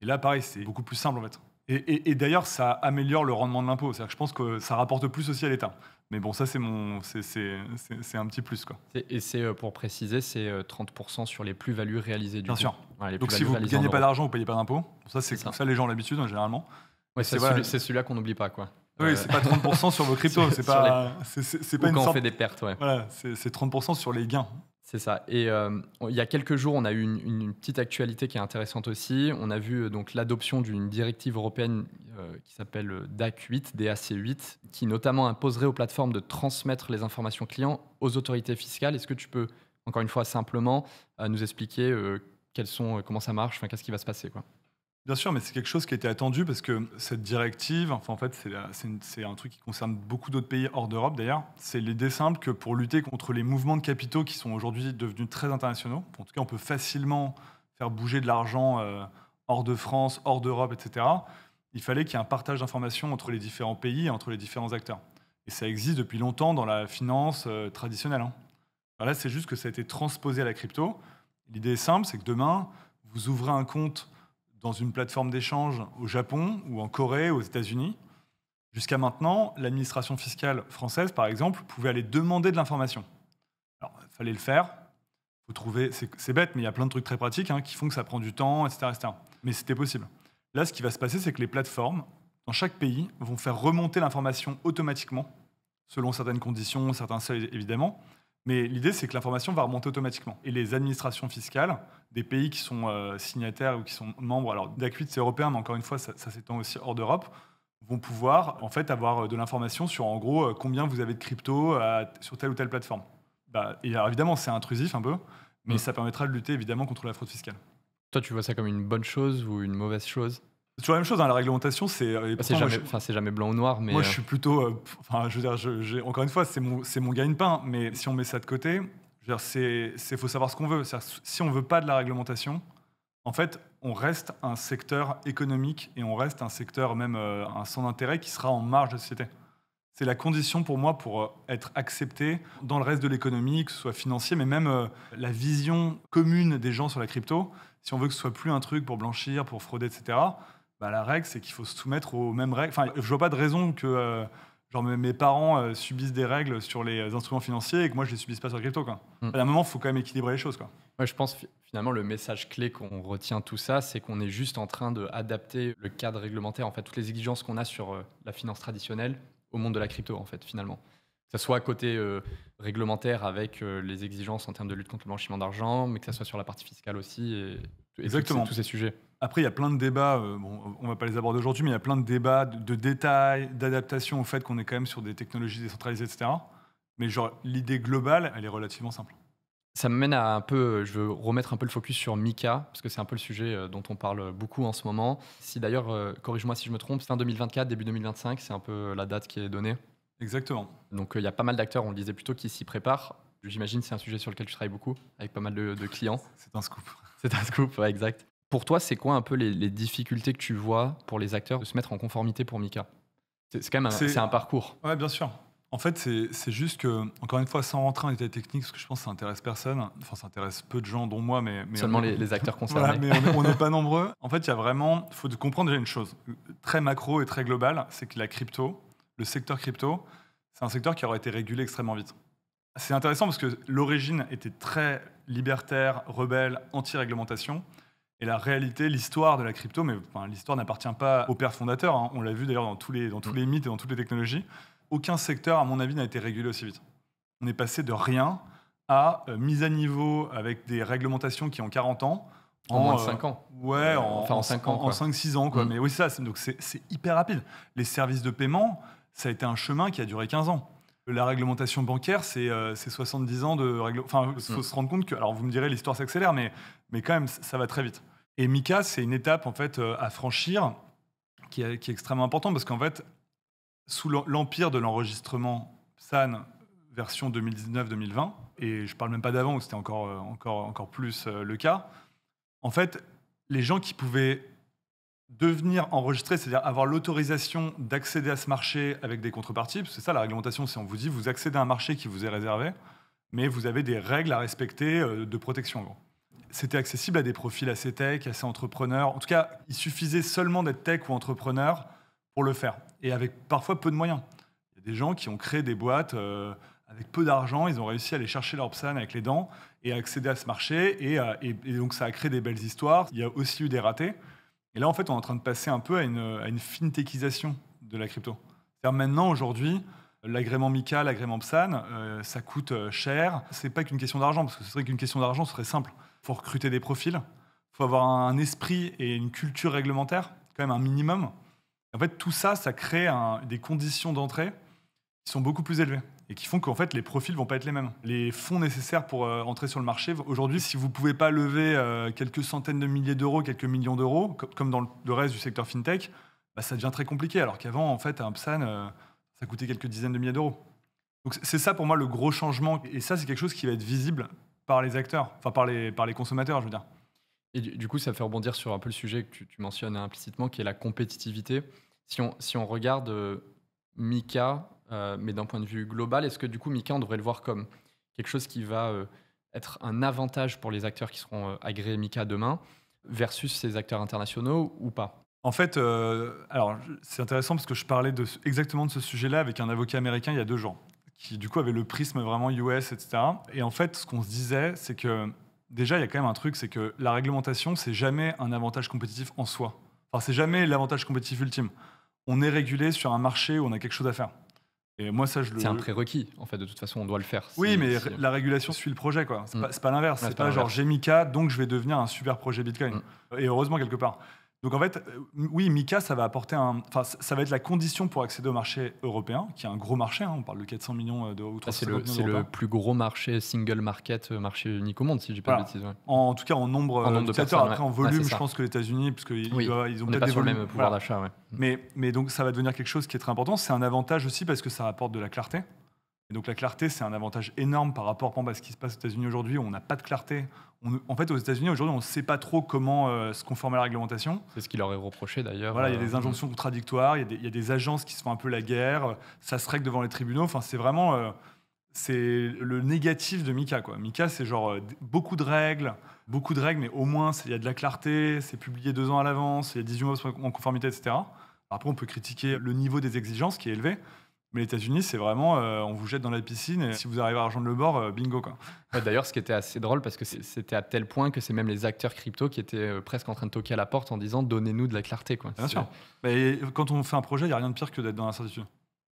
Et là, pareil, c'est beaucoup plus simple en fait. Et, d'ailleurs, ça améliore le rendement de l'impôt. je pense que ça rapporte plus aussi à l'État. Mais bon, ça, c'est mon, c'est un petit plus. Quoi. Et c'est, euh, pour préciser, c'est 30% euh, sur les plus-values réalisées du Bien sûr. Donc, si vous ne gagnez pas d'argent, vous ne payez pas d'impôt. Ça, c'est comme ça. les gens ont l'habitude, hein, généralement. c'est celui-là qu'on n'oublie pas, quoi. Oui, euh, c'est pas 30% sur vos cryptos, c'est pas, c'est, pas quand on fait des pertes, ouais. c'est, 30% sur les gains. C'est ça. Et euh, il y a quelques jours, on a eu une, petite actualité qui est intéressante aussi. On a vu euh, donc l'adoption d'une directive européenne euh, qui s'appelle DAC 8, DAC 8, qui notamment imposerait aux plateformes de transmettre les informations clients aux autorités fiscales. Est-ce que tu peux, encore une fois, simplement nous expliquer sont, comment ça marche, qu'est-ce qui va se passer quoi Bien sûr, mais c'est quelque chose qui a été attendu parce que cette directive, enfin en fait, c'est un truc qui concerne beaucoup d'autres pays hors d'Europe d'ailleurs. C'est l'idée simple que pour lutter contre les mouvements de capitaux qui sont aujourd'hui devenus très internationaux, en tout cas, on peut facilement faire bouger de l'argent euh, hors de France, hors d'Europe, etc. Il fallait qu'il y ait un partage d'informations entre les différents pays et entre les différents acteurs. Et ça existe depuis longtemps dans la finance euh, traditionnelle. Hein. là, c'est juste que ça a été transposé à la crypto. L'idée simple, c'est que demain, vous ouvrez un compte dans une plateforme d'échange au Japon ou en Corée, aux États-Unis. Jusqu'à maintenant, l'administration fiscale française, par exemple, pouvait aller demander de l'information. Alors, il fallait le faire. Vous trouvez, c'est bête, mais il y a plein de trucs très pratiques hein, qui font que ça prend du temps, etc. etc. Mais c'était possible. Là, ce qui va se passer, c'est que les plateformes, dans chaque pays, vont faire remonter l'information automatiquement, selon certaines conditions, certains seuils évidemment, mais l'idée, c'est que l'information va remonter automatiquement. Et les administrations fiscales des pays qui sont euh, signataires ou qui sont membres, alors dac c'est européen, mais encore une fois, ça, s'étend aussi hors d'Europe, vont pouvoir en fait avoir euh, de l'information sur en gros euh, combien vous avez de crypto sur telle ou telle plateforme. Bah, et évidemment, c'est intrusif un peu, mais mm. ça permettra de lutter évidemment contre la fraude fiscale. Toi, tu vois ça comme une bonne chose ou une mauvaise chose c'est toujours la même chose, hein, la réglementation, c'est. Euh, bah, enfin, c'est jamais, blanc ou noir, mais. Moi, je euh, suis plutôt. Euh, enfin, je veux dire, encore une fois, c'est mon, mon gagne-pain, mais si on met ça de côté, il faut savoir ce qu'on veut. Si on veut pas de la réglementation, en fait, on reste un secteur économique et on reste un secteur, même un sans intérêt qui sera en marge de la société. C'est la condition pour moi pour être accepté dans le reste de l'économie, que ce soit financier, mais même la vision commune des gens sur la crypto. Si on veut que ce soit plus un truc pour blanchir, pour frauder, etc., bah, la règle, c'est qu'il faut se soumettre aux mêmes règles. Enfin, je vois pas de raison que euh, genre mes parents euh, subissent des règles sur les euh, instruments financiers et que moi je les subisse pas sur la crypto. Quoi. Mm. À un moment, il faut quand même équilibrer les choses. Quoi. Moi, je pense finalement le message clé qu'on retient tout ça, c'est qu'on est juste en train d'adapter le cadre réglementaire, en fait, toutes les exigences qu'on a sur la finance traditionnelle au monde de la crypto, en fait, finalement. Que ce soit côté réglementaire avec les exigences en termes de lutte contre le blanchiment d'argent, mais que ce soit sur la partie fiscale aussi et, Exactement. tous ces sujets. Après, il y a plein de débats, euh, bon, on ne va pas les aborder aujourd'hui, mais il y a plein de débats de, détails, d'adaptation au fait qu'on est quand même sur des technologies décentralisées, etc. Mais genre, l'idée globale, elle est relativement simple. Ça me mène à un peu, je veux remettre un peu le focus sur Mika, parce que c'est un peu le sujet euh, dont on parle beaucoup en ce moment. Si d'ailleurs, euh, corrige-moi si je me trompe, c'est en 2024, début 2025, c'est un peu la date qui est donnée. Exactement. Donc il y a pas mal d'acteurs, on le disait plutôt, qui s'y préparent. J'imagine c'est un sujet sur lequel tu travailles beaucoup, avec pas mal de, de clients. C'est un scoop. C'est un scoop, ouais, exact. Pour toi, c'est quoi un peu les, difficultés que tu vois pour les acteurs de se mettre en conformité pour Mika C'est quand même un, parcours. Oui, bien sûr. En fait, c'est juste que, encore une fois, sans rentrer en détail technique, parce que je pense que ça intéresse personne, enfin, ça intéresse peu de gens, dont moi, mais. Seulement les, acteurs concernés. on n'est pas nombreux. En fait, il y a vraiment. Il faut comprendre déjà une chose, très macro et très globale, c'est que la crypto, le secteur crypto, c'est un secteur qui aurait été régulé extrêmement vite. C'est intéressant parce que l'origine était très libertaire, rebelle, anti-réglementation. Et la réalité, l'histoire de la crypto, mais l'histoire n'appartient pas aux père fondateurs. Hein. On l'a vu d'ailleurs dans, tous les, dans tous les mm. mythes et dans toutes les technologies. Aucun secteur, à mon avis, n'a été régulé aussi vite. On est passé de rien à euh, mise à niveau avec des réglementations qui ont 40 ans. En, moins de 5 euh, ans. ouais, euh, en, enfin, en 5 ans. En 5-6 ans, quoi. Mm. Mais oui, ça, donc c'est hyper rapide. Les services de paiement, ça a été un chemin qui a duré 15 ans. La réglementation bancaire, c'est 70 ans de Enfin, il faut mm. se rendre compte que. Alors, vous me direz, l'histoire s'accélère, mais mais quand même, ça va très vite. Et Mika, c'est une étape en fait euh, à franchir qui est, extrêmement importante parce qu'en fait, sous l'empire de l'enregistrement SAN version 2019-2020, et je ne parle même pas d'avant où c'était encore, euh, encore plus euh, le cas, en fait, les gens qui pouvaient devenir enregistrés, c'est-à-dire avoir l'autorisation d'accéder à ce marché avec des contreparties, parce que c'est ça la réglementation, c'est on vous dit vous accédez à un marché qui vous est réservé, mais vous avez des règles à respecter de protection c'était accessible à des profils assez tech, assez entrepreneurs. En tout cas, il suffisait seulement d'être tech ou entrepreneur pour le faire, et avec parfois peu de moyens. Il y a des gens qui ont créé des boîtes euh, avec peu d'argent, ils ont réussi à aller chercher leur psan avec les dents et à accéder à ce marché, euh, et, donc ça a créé des belles histoires. Il y a aussi eu des ratés. Et là, en fait, on est en train de passer un peu à une, à une fintechisation de la crypto. cest maintenant, aujourd'hui, l'agrément Mika, l'agrément PSAN, euh, ça coûte cher. C'est pas qu'une question d'argent, parce que ce serait qu'une question d'argent, ce serait simple faut recruter des profils, faut avoir un esprit et une culture réglementaire, quand même un minimum. En fait, tout ça, ça crée des conditions d'entrée qui sont beaucoup plus élevées et qui font qu'en fait les profils vont pas être les mêmes. Les fonds nécessaires pour euh, entrer sur le marché aujourd'hui, si vous pouvez pas lever euh, quelques centaines de milliers d'euros, quelques millions d'euros, comme dans le reste du secteur fintech, bah, ça devient très compliqué. Alors qu'avant, en fait, un PSAN, euh, ça coûtait quelques dizaines de milliers d'euros. Donc c'est ça pour moi le gros changement, et ça c'est quelque chose qui va être visible par les acteurs, enfin par les, par les consommateurs, je veux dire. Et du, coup, ça fait rebondir sur un peu le sujet que tu, tu mentionnes implicitement, qui est la compétitivité. Si on, si on regarde euh, Mika, euh, mais d'un point de vue global, est-ce que du coup, Mika, on devrait le voir comme quelque chose qui va euh, être un avantage pour les acteurs qui seront agréés Mika demain, versus ces acteurs internationaux ou pas en fait, alors c'est intéressant parce que je parlais de, exactement de ce sujet-là avec un avocat américain il y a deux jours qui du coup avait le prisme vraiment US, etc. Et en fait, ce qu'on se disait, c'est que déjà, il y a quand même un truc, c'est que la réglementation, c'est jamais un avantage compétitif en soi. Enfin, c'est jamais l'avantage compétitif ultime. On est régulé sur un marché où on a quelque chose à faire. Et moi, ça, je le. C'est un prérequis, en fait. De toute façon, on doit le faire. Oui, mais la régulation suit le projet, quoi. C'est mm. pas, l'inverse. c'est pas, pas genre j'ai Mika, donc je vais devenir un super projet Bitcoin. Mm. Et heureusement, quelque part. Donc en fait, euh, oui, Mika, ça va apporter ça va être la condition pour accéder au marché européen, qui est un gros marché. Hein. on parle de 400 millions euh, de ou ah, C'est le, plus gros marché single market, euh, marché unique au monde, si je dis pas de bêtises. En, tout cas, en nombre, en en volume, je pense que les États-Unis, parce qu'ils ils ont peut-être le même pouvoir d'achat. Mais, mais donc, ça va devenir quelque chose qui est très important. C'est un avantage aussi parce que ça apporte de la clarté donc la clarté, c'est un avantage énorme par rapport à ce qui se passe aux États-Unis aujourd'hui, on n'a pas de clarté. On, en fait, aux États-Unis aujourd'hui, on ne sait pas trop comment euh, se conformer à la réglementation. C'est ce qu'il leur est reproché d'ailleurs. Voilà, il y a euh, des injonctions contradictoires, il y, a des agences qui se font un peu la guerre, euh, ça se règle devant les tribunaux. Enfin, c'est vraiment c'est le négatif de Mika. Quoi. Mika, c'est genre beaucoup de règles, beaucoup de règles, mais au moins il y a de la clarté, c'est publié deux ans à l'avance, il y a 18 mois en conformité, etc. Après, on peut critiquer le niveau des exigences qui est élevé. Mais les États-Unis, c'est vraiment, euh, on vous jette dans la piscine et si vous arrivez à rejoindre le bord, euh, bingo. Quoi. D'ailleurs, ce qui était assez drôle, parce que c'était à tel point que c'est même les acteurs crypto qui étaient euh, presque en train de toquer à la porte en disant donnez-nous de la clarté. Quoi. Bien sûr. Mais quand on fait un projet, il n'y a rien de pire que d'être dans l'incertitude.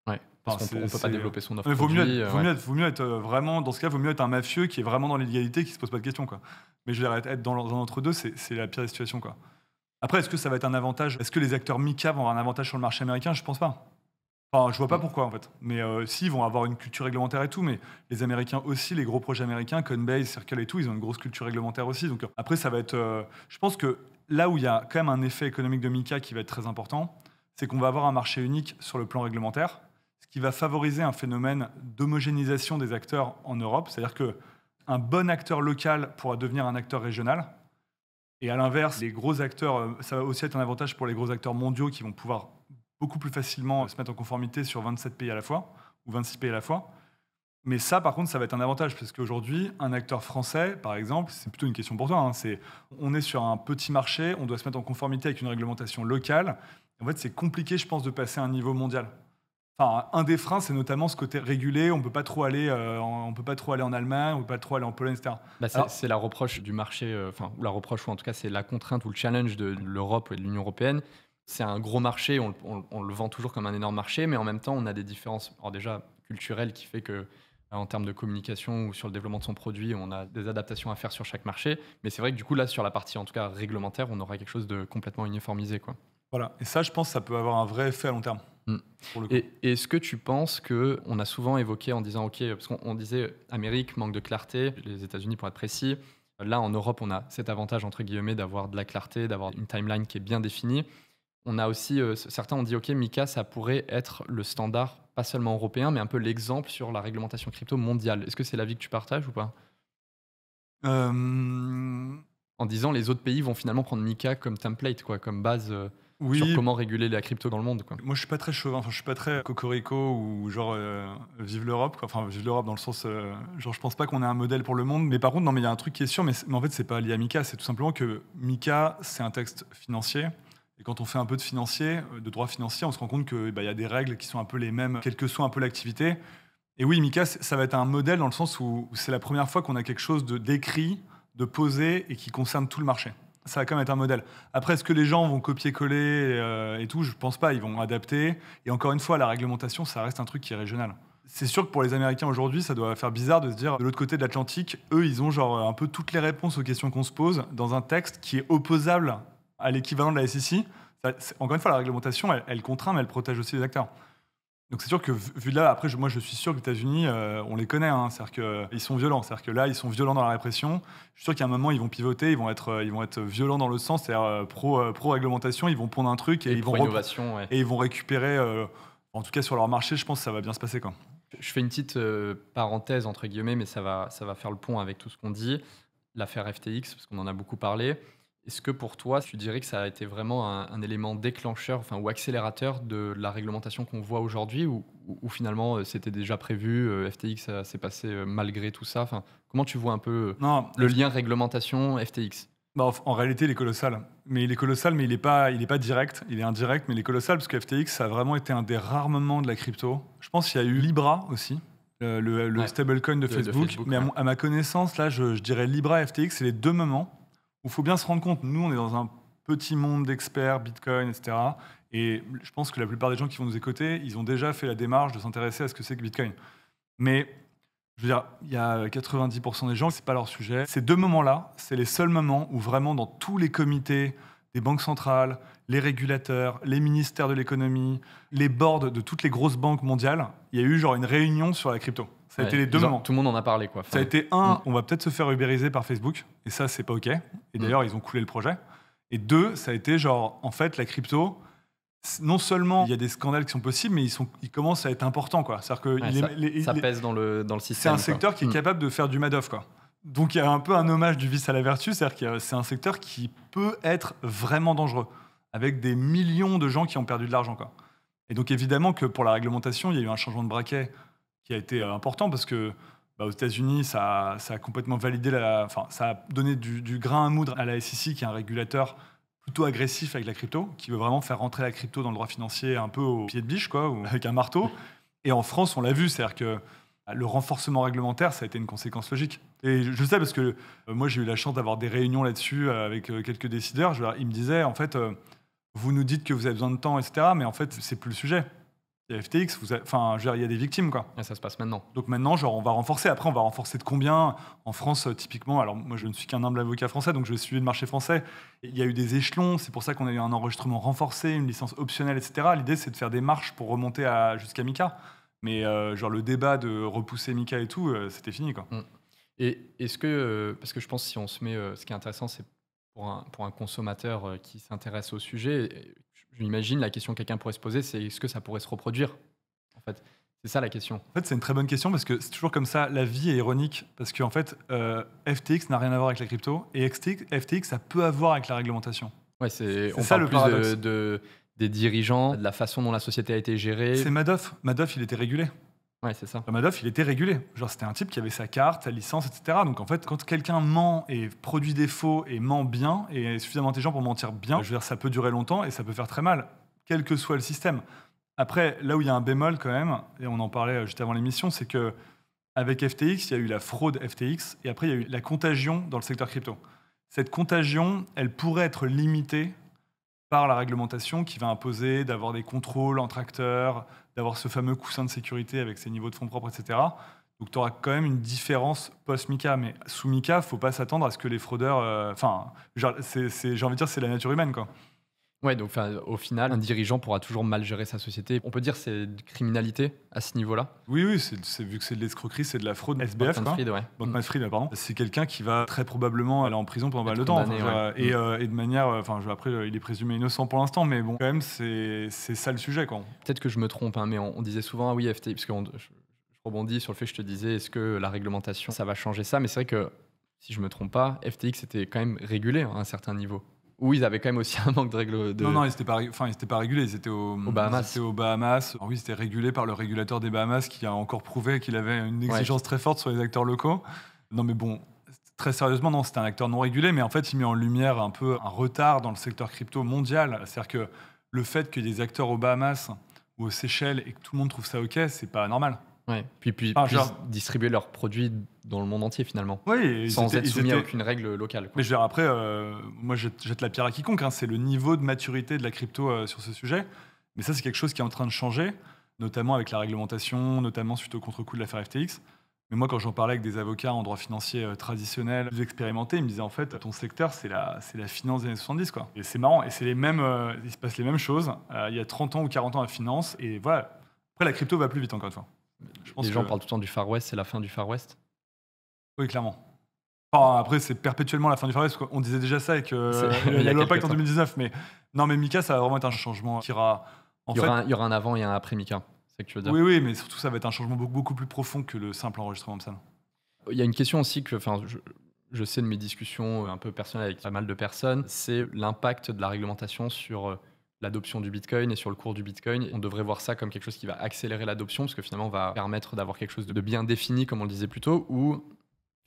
Ouais. Parce qu'on ne peut pas développer son offre. Vaut, mieux être, vaut, mieux être, vraiment, dans ce cas, vaut mieux être un mafieux qui est vraiment dans l'illégalité, qui ne se pose pas de questions. Quoi. Mais je vais être dans l'entre-deux, c'est la pire situation. Quoi. Après, est-ce que ça va être un avantage Est-ce que les acteurs MICA vont avoir un avantage sur le marché américain Je pense pas. Je je vois pas mm. pourquoi en fait. Mais euh, si, ils vont avoir une culture réglementaire et tout, mais les Américains aussi, les gros projets américains, Coinbase, Circle et tout, ils ont une grosse culture réglementaire aussi. Donc euh, après, ça va être. Euh, je pense que là où il y a quand même un effet économique de Mika qui va être très important, c'est qu'on va avoir un marché unique sur le plan réglementaire, ce qui va favoriser un phénomène d'homogénéisation des acteurs en Europe. C'est-à-dire que un bon acteur local pourra devenir un acteur régional. Et à l'inverse, les gros acteurs, euh, ça va aussi être un avantage pour les gros acteurs mondiaux qui vont pouvoir beaucoup plus facilement se mettre en conformité sur 27 pays à la fois, ou 26 pays à la fois. Mais ça, par contre, ça va être un avantage, parce qu'aujourd'hui, un acteur français, par exemple, c'est plutôt une question pour toi, hein, c'est on est sur un petit marché, on doit se mettre en conformité avec une réglementation locale. En fait, c'est compliqué, je pense, de passer à un niveau mondial. Enfin, un des freins, c'est notamment ce côté régulé. On peut pas trop aller, euh, on peut pas trop aller en Allemagne, on peut pas trop aller en Pologne, etc. Bah c'est la reproche du marché, euh, enfin la reproche ou en tout cas c'est la contrainte ou le challenge de l'Europe et de l'Union européenne, c'est un gros marché, on, le vend toujours comme un énorme marché, mais en même temps, on a des différences, alors déjà culturelles, qui fait que euh, en termes de communication ou sur le développement de son produit, on a des adaptations à faire sur chaque marché. Mais c'est vrai que du coup, là, sur la partie en tout cas réglementaire, on aura quelque chose de complètement uniformisé. Quoi. Voilà, et ça, je pense, ça peut avoir un vrai effet à long terme. Mm. Et est-ce que tu penses que on a souvent évoqué en disant ok parce qu'on disait Amérique manque de clarté les États-Unis pour être précis là en Europe on a cet avantage entre guillemets d'avoir de la clarté d'avoir une timeline qui est bien définie on a aussi, euh, certains ont dit, OK, Mika, ça pourrait être le standard, pas seulement européen, mais un peu l'exemple sur la réglementation crypto mondiale. Est-ce que c'est l'avis que tu partages ou pas euh, En disant, les autres pays vont finalement prendre Mika comme template, quoi, comme base. Euh, sur comment réguler la crypto dans le monde. Moi, je suis pas très chauvin, enfin, je suis pas très cocorico ou genre vive l'Europe, enfin vive l'Europe dans le sens, genre je pense pas qu'on ait un modèle pour le monde. Mais par contre, non, mais il y a un truc qui est sûr, mais, en fait, c'est pas lié à Mika, c'est tout simplement que Mika, c'est un texte financier et quand on fait un peu de financier, euh, de droit financier, on se rend compte qu'il bah, y a des règles qui sont un peu les mêmes, quelle que soit un peu l'activité. Et oui, Mika, ça va être un modèle dans le sens où c'est la première fois qu'on a quelque chose de décrit, de posé et qui concerne tout le marché. Ça va quand même être un modèle. Après, est-ce que les gens vont copier-coller euh, et tout Je ne pense pas. Ils vont adapter. Et encore une fois, la réglementation, ça reste un truc qui est régional. C'est sûr que pour les Américains aujourd'hui, ça doit faire bizarre de se dire de l'autre côté de l'Atlantique, eux, ils ont genre euh, un peu toutes les réponses aux questions qu'on se pose dans un texte qui est opposable à l'équivalent de la SEC, encore une fois, la réglementation, elle, contraint, mais elle protège aussi les acteurs. Donc c'est sûr que vu de là, après, moi je suis sûr que les États-Unis, euh, on les connaît, hein, c'est-à-dire qu'ils euh, sont violents, c'est-à-dire que là, ils sont violents dans la répression. Je suis sûr qu'à un moment, ils vont pivoter, ils vont être, euh, ils vont être violents dans le sens, c'est-à-dire pro-réglementation, ils vont prendre un truc et, ils, vont et ils vont récupérer, en tout cas sur leur marché, je pense que ça va bien se passer. quand. Je fais une petite parenthèse, entre guillemets, mais ça va, ça va faire le pont avec tout ce qu'on dit. L'affaire FTX, parce qu'on en a beaucoup parlé. Est-ce que pour toi, tu dirais que ça a été vraiment un, élément déclencheur enfin, ou accélérateur de la réglementation qu'on voit aujourd'hui ou, finalement euh, c'était déjà prévu, euh, FTX s'est passé euh, malgré tout ça enfin, Comment tu vois un peu le lien réglementation-FTX bah, en, réalité, il est colossal. Mais il est colossal, mais il n'est pas, pas direct. Il est indirect, mais il est colossal parce que FTX, a vraiment été un des rares moments de la crypto. Je pense qu'il y a eu Libra aussi, le, stablecoin de, Facebook. mais à, ma connaissance, là, je, je dirais Libra et FTX, c'est les deux moments il faut bien se rendre compte, nous, on est dans un petit monde d'experts, Bitcoin, etc. Et je pense que la plupart des gens qui vont nous écouter, ils ont déjà fait la démarche de s'intéresser à ce que c'est que Bitcoin. Mais je veux dire, il y a 90% des gens, ce n'est pas leur sujet. Ces deux moments-là, c'est les seuls moments où vraiment dans tous les comités des banques centrales, les régulateurs, les ministères de l'économie, les boards de toutes les grosses banques mondiales, il y a eu genre une réunion sur la crypto. Ça a été les deux moments. Tout le monde en a parlé, quoi. ça a été un, mm. on va peut-être se faire ubériser par Facebook, et ça, c'est pas OK. Et mm. d'ailleurs, ils ont coulé le projet. Et deux, ça a été genre, en fait, la crypto, non seulement il y a des scandales qui sont possibles, mais ils, sont, ils commencent à être importants, quoi. C'est-à-dire que ça, pèse dans le, dans le système. C'est un secteur qui est mm. capable de faire du Madoff, quoi. Donc il y a un peu un hommage du vice à la vertu, c'est-à-dire que euh, c'est un secteur qui peut être vraiment dangereux, avec des millions de gens qui ont perdu de l'argent, quoi. Et donc évidemment que pour la réglementation, il y a eu un changement de braquet qui a été euh, important parce que bah, aux États-Unis, ça, a complètement validé, la, enfin, ça a donné du, grain à moudre à la SEC, qui est un régulateur plutôt agressif avec la crypto, qui veut vraiment faire rentrer la crypto dans le droit financier un peu au pied de biche, quoi, ou avec un marteau. Et en France, on l'a vu, c'est-à-dire que bah, le renforcement réglementaire, ça a été une conséquence logique. Et je, sais parce que euh, moi, j'ai eu la chance d'avoir des réunions là-dessus euh, avec quelques décideurs. Je, ils me disaient, en fait, vous nous dites que vous avez besoin de temps, etc., mais en fait, c'est plus le sujet il y a FTX, vous enfin, il y a des victimes, quoi. Ah, ça se passe maintenant. Donc maintenant, genre, on va renforcer. Après, on va renforcer de combien En France, euh, typiquement, alors moi, je ne suis qu'un humble avocat français, donc je suis le marché français. Il y a eu des échelons, c'est pour ça qu'on a eu un enregistrement renforcé, une licence optionnelle, etc. L'idée, c'est de faire des marches pour remonter à, jusqu'à Mika. Mais euh, genre, le débat de repousser Mika et tout, euh, c'était fini, quoi. Mm. Et est-ce que, parce que je pense, si on se met, ce qui est intéressant, c'est pour un, pour un consommateur qui s'intéresse au sujet, j'imagine la question que quelqu'un pourrait se poser, c'est est-ce que ça pourrait se reproduire En fait, c'est ça la question. En fait, c'est une très bonne question parce que c'est toujours comme ça. La vie est ironique parce qu'en en fait, euh, FTX n'a rien à voir avec la crypto et FTX, FTX ça peut avoir avec la réglementation. Ouais, c'est on ça parle le plus de, des dirigeants, de la façon dont la société a été gérée. C'est Madoff. Madoff, il était régulé. Ouais, c'est ça. Madoff, il était régulé. Genre, c'était un type qui avait sa carte, sa licence, etc. Donc, en fait, quand quelqu'un ment et produit des faux et ment bien et est suffisamment intelligent pour mentir bien, je veux dire, ça peut durer longtemps et ça peut faire très mal, quel que soit le système. Après, là où il y a un bémol quand même, et on en parlait euh, juste avant l'émission, c'est que avec FTX, il y a eu la fraude FTX et après, il y a eu la contagion dans le secteur crypto. Cette contagion, elle pourrait être limitée par la réglementation qui va imposer d'avoir des contrôles entre acteurs, d'avoir ce fameux coussin de sécurité avec ses niveaux de fonds propres, etc. Donc tu auras quand même une différence post-MICA. Mais sous MICA, faut pas s'attendre à ce que les fraudeurs... Euh, enfin, j'ai envie de dire, c'est la nature humaine, quoi. Ouais, donc au final, un dirigeant pourra toujours mal gérer sa société. On peut dire c'est de criminalité à ce niveau-là Oui, oui, c'est, vu que c'est de l'escroquerie, c'est de la fraude. SBF, donc hein. Fried, mm. pardon. C'est quelqu'un qui va très probablement aller en prison pendant mal de temps. et, de manière. Euh, enfin, après, euh, il est présumé innocent pour l'instant, mais bon, quand même, c'est, ça le sujet, quoi. Peut-être que je me trompe, hein, mais on, disait souvent, ah oui, FTI, parce que je, rebondis sur le fait que je te disais, est-ce que la réglementation, ça va changer ça Mais c'est vrai que si je me trompe pas, FTX était quand même régulé hein, à un certain niveau où ils avaient quand même aussi un manque de règles. De... Non, non, ils n'étaient pas, enfin, pas régulés, ils étaient au, aux Bahamas. Aux Bahamas. Alors, oui, c'était régulé par le régulateur des Bahamas qui a encore prouvé qu'il avait une exigence très forte sur les acteurs locaux. Non, mais bon, très sérieusement, non, c'était un acteur non régulé, mais en fait, il met en lumière un peu un retard dans le secteur crypto mondial. C'est-à-dire que le fait que des acteurs aux Bahamas ou aux Seychelles et que tout le monde trouve ça OK, c'est pas normal. Ouais. Puis, puis ah, distribuer leurs produits dans le monde entier finalement. Oui, sans être soumis à aucune règle locale. Mais je veux dire, après, euh, moi je jette, la pierre à quiconque, hein. c'est le niveau de maturité de la crypto euh, sur ce sujet. Mais ça, c'est quelque chose qui est en train de changer, notamment avec la réglementation, notamment suite au contre-coup de l'affaire FTX. Mais moi, quand j'en parlais avec des avocats en droit financier euh, traditionnel, plus expérimentés, ils me disaient en fait, ton secteur, c'est la, c'est la finance des années 70. Quoi. Et c'est marrant, et c'est les mêmes, il se passe les mêmes choses il y a 30 ans ou 40 ans à finance. Et voilà, après, la crypto va plus vite encore une fois. Les gens parlent tout le temps du Far West, c'est la fin du Far West. Oui, clairement. après, c'est perpétuellement la fin du Far West. On disait déjà ça avec euh, en 2019. Mais non, mais Mika, ça va vraiment être un changement qui aura. En il, y aura un, il y aura un avant et un après Mika. C'est ce que tu veux dire. Oui, oui, mais surtout, ça va être un changement beaucoup, beaucoup plus profond que le simple enregistrement de salle. Il y a une question aussi que, je sais de mes discussions euh, un peu personnelles avec pas mal de personnes, c'est l'impact de la réglementation sur euh, l'adoption du Bitcoin et sur le cours du Bitcoin. On devrait voir ça comme quelque chose qui va accélérer l'adoption, parce que finalement, on va permettre d'avoir quelque chose de bien défini, comme on le disait plus tôt, ou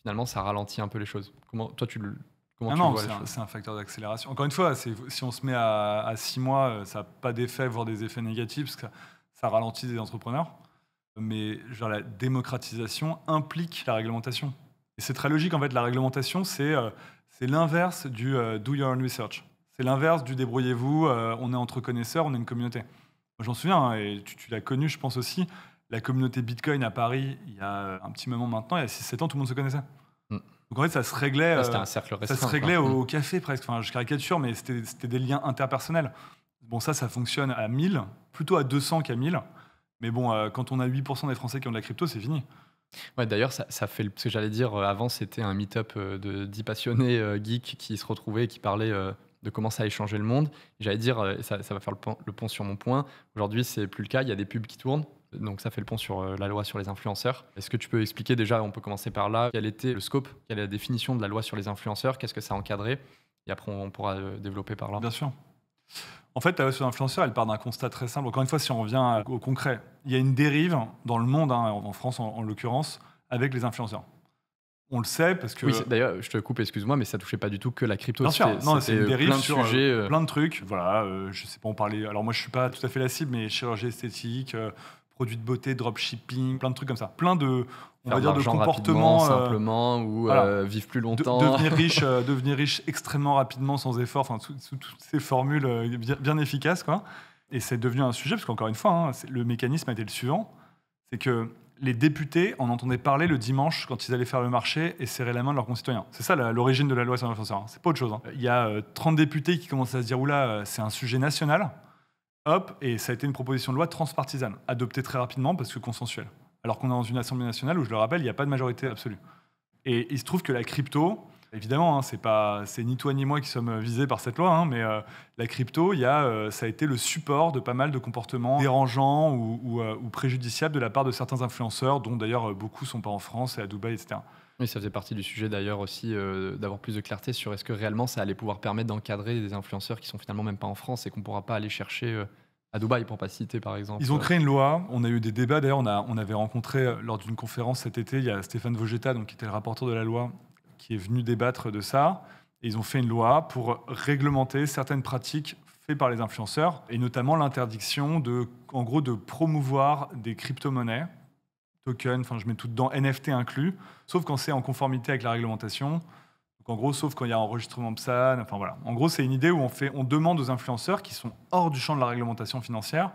finalement, ça ralentit un peu les choses. Comment, toi, tu le... non, c'est un, facteur d'accélération. Encore une fois, si on se met à, six mois, euh, ça n'a pas d'effet, voire des effets négatifs, parce que ça ralentit les entrepreneurs. Mais genre, la démocratisation implique la réglementation. Et c'est très logique, en fait, la réglementation, c'est euh, l'inverse du euh, do your own research. C'est l'inverse du débrouillez-vous, euh, on est entre connaisseurs, on est une communauté. J'en souviens, hein, et tu, l'as connu, je pense aussi, la communauté Bitcoin à Paris, il y a euh, un petit moment maintenant, il y a 6-7 ans, tout le monde se connaissait. Mm. Donc en fait, ça se réglait, euh, se réglait au, mm. café presque. Enfin, je caricature, mais c'était des liens interpersonnels. Bon, ça, ça fonctionne à 1000, plutôt à 200 qu'à 1000. Mais bon, quand on a 8% des Français qui ont de la crypto, c'est fini. Ouais, d'ailleurs, ça, fait ce que j'allais dire. avant, c'était un meet-up de 10 passionnés geeks qui se retrouvaient et qui parlaient de commencer à échanger le monde. J'allais dire, euh, ça, ça, va faire le pont, le pont sur mon point. Aujourd'hui, c'est plus le cas. Il y a des pubs qui tournent. Donc ça fait le pont sur euh, la loi sur les influenceurs. Est-ce que tu peux expliquer déjà, on peut commencer par là, quel était le scope, quelle est la définition de la loi sur les influenceurs, qu'est-ce que ça a encadré Et après, on pourra euh, développer par là. Bien sûr. En fait, la loi sur les influenceurs, elle part d'un constat très simple. Encore une fois, si on revient au concret, il y a une dérive dans le monde, hein, en France en l'occurrence, avec les influenceurs on le sait parce que. Oui, d'ailleurs, je te coupe, excuse-moi, mais ça touchait pas du tout que la crypto. Bien non, c'est une dérive plein sur euh, euh. plein de trucs. Voilà, euh, je sais pas, on parlait. Alors moi, je suis pas tout à fait la cible, mais chirurgie esthétique, produits de beauté, dropshipping, plein de trucs comme ça, plein de, on va dire, de comportements simplement ou vivre plus longtemps, devenir riche, devenir riche extrêmement rapidement sans effort, enfin sous, toutes ces formules bien, efficaces, quoi. Et c'est devenu un sujet parce qu'encore une fois, hein, le mécanisme a été le suivant, c'est que les députés en entendaient parler le dimanche quand ils allaient faire le marché et serrer la main de leurs concitoyens. C'est ça l'origine de la loi sur l'influenceur. Hein. C'est pas autre chose. Hein. Il y a 30 euh, députés qui commencent à se dire oula, euh, c'est un sujet national. Hop, et ça a été une proposition de loi transpartisane, adoptée très rapidement parce que consensuelle. Alors qu'on est dans une Assemblée nationale où, je le rappelle, il n'y a pas de majorité absolue. Et il se trouve que la crypto, Évidemment, hein, c'est pas, c'est ni toi ni moi qui sommes visés par cette loi, hein, mais euh, la crypto, il euh, ça a été le support de pas mal de comportements dérangeants ou, euh, préjudiciables de la part de certains influenceurs, dont d'ailleurs beaucoup sont pas en France et à Dubaï, etc. Mais ça faisait partie du sujet d'ailleurs aussi d'avoir plus de clarté sur est-ce que réellement ça allait pouvoir permettre d'encadrer des influenceurs qui sont finalement même pas en France et qu'on pourra pas aller chercher à Dubaï pour pas citer par exemple. Ils ont créé une loi, on a eu des débats d'ailleurs, on, on avait rencontré lors d'une conférence cet été, il y a Stéphane Vogetta donc, qui était le rapporteur de la loi qui est venu débattre de ça. Et ils ont fait une loi pour réglementer certaines pratiques faites par les influenceurs, et notamment l'interdiction de, en gros, de promouvoir des crypto-monnaies, tokens, enfin je mets tout dedans, NFT inclus, sauf quand c'est en conformité avec la réglementation. Donc en gros, sauf quand il y a enregistrement PSAN, enfin voilà. En gros, c'est une idée où on, fait, on demande aux influenceurs qui sont hors du champ de la réglementation financière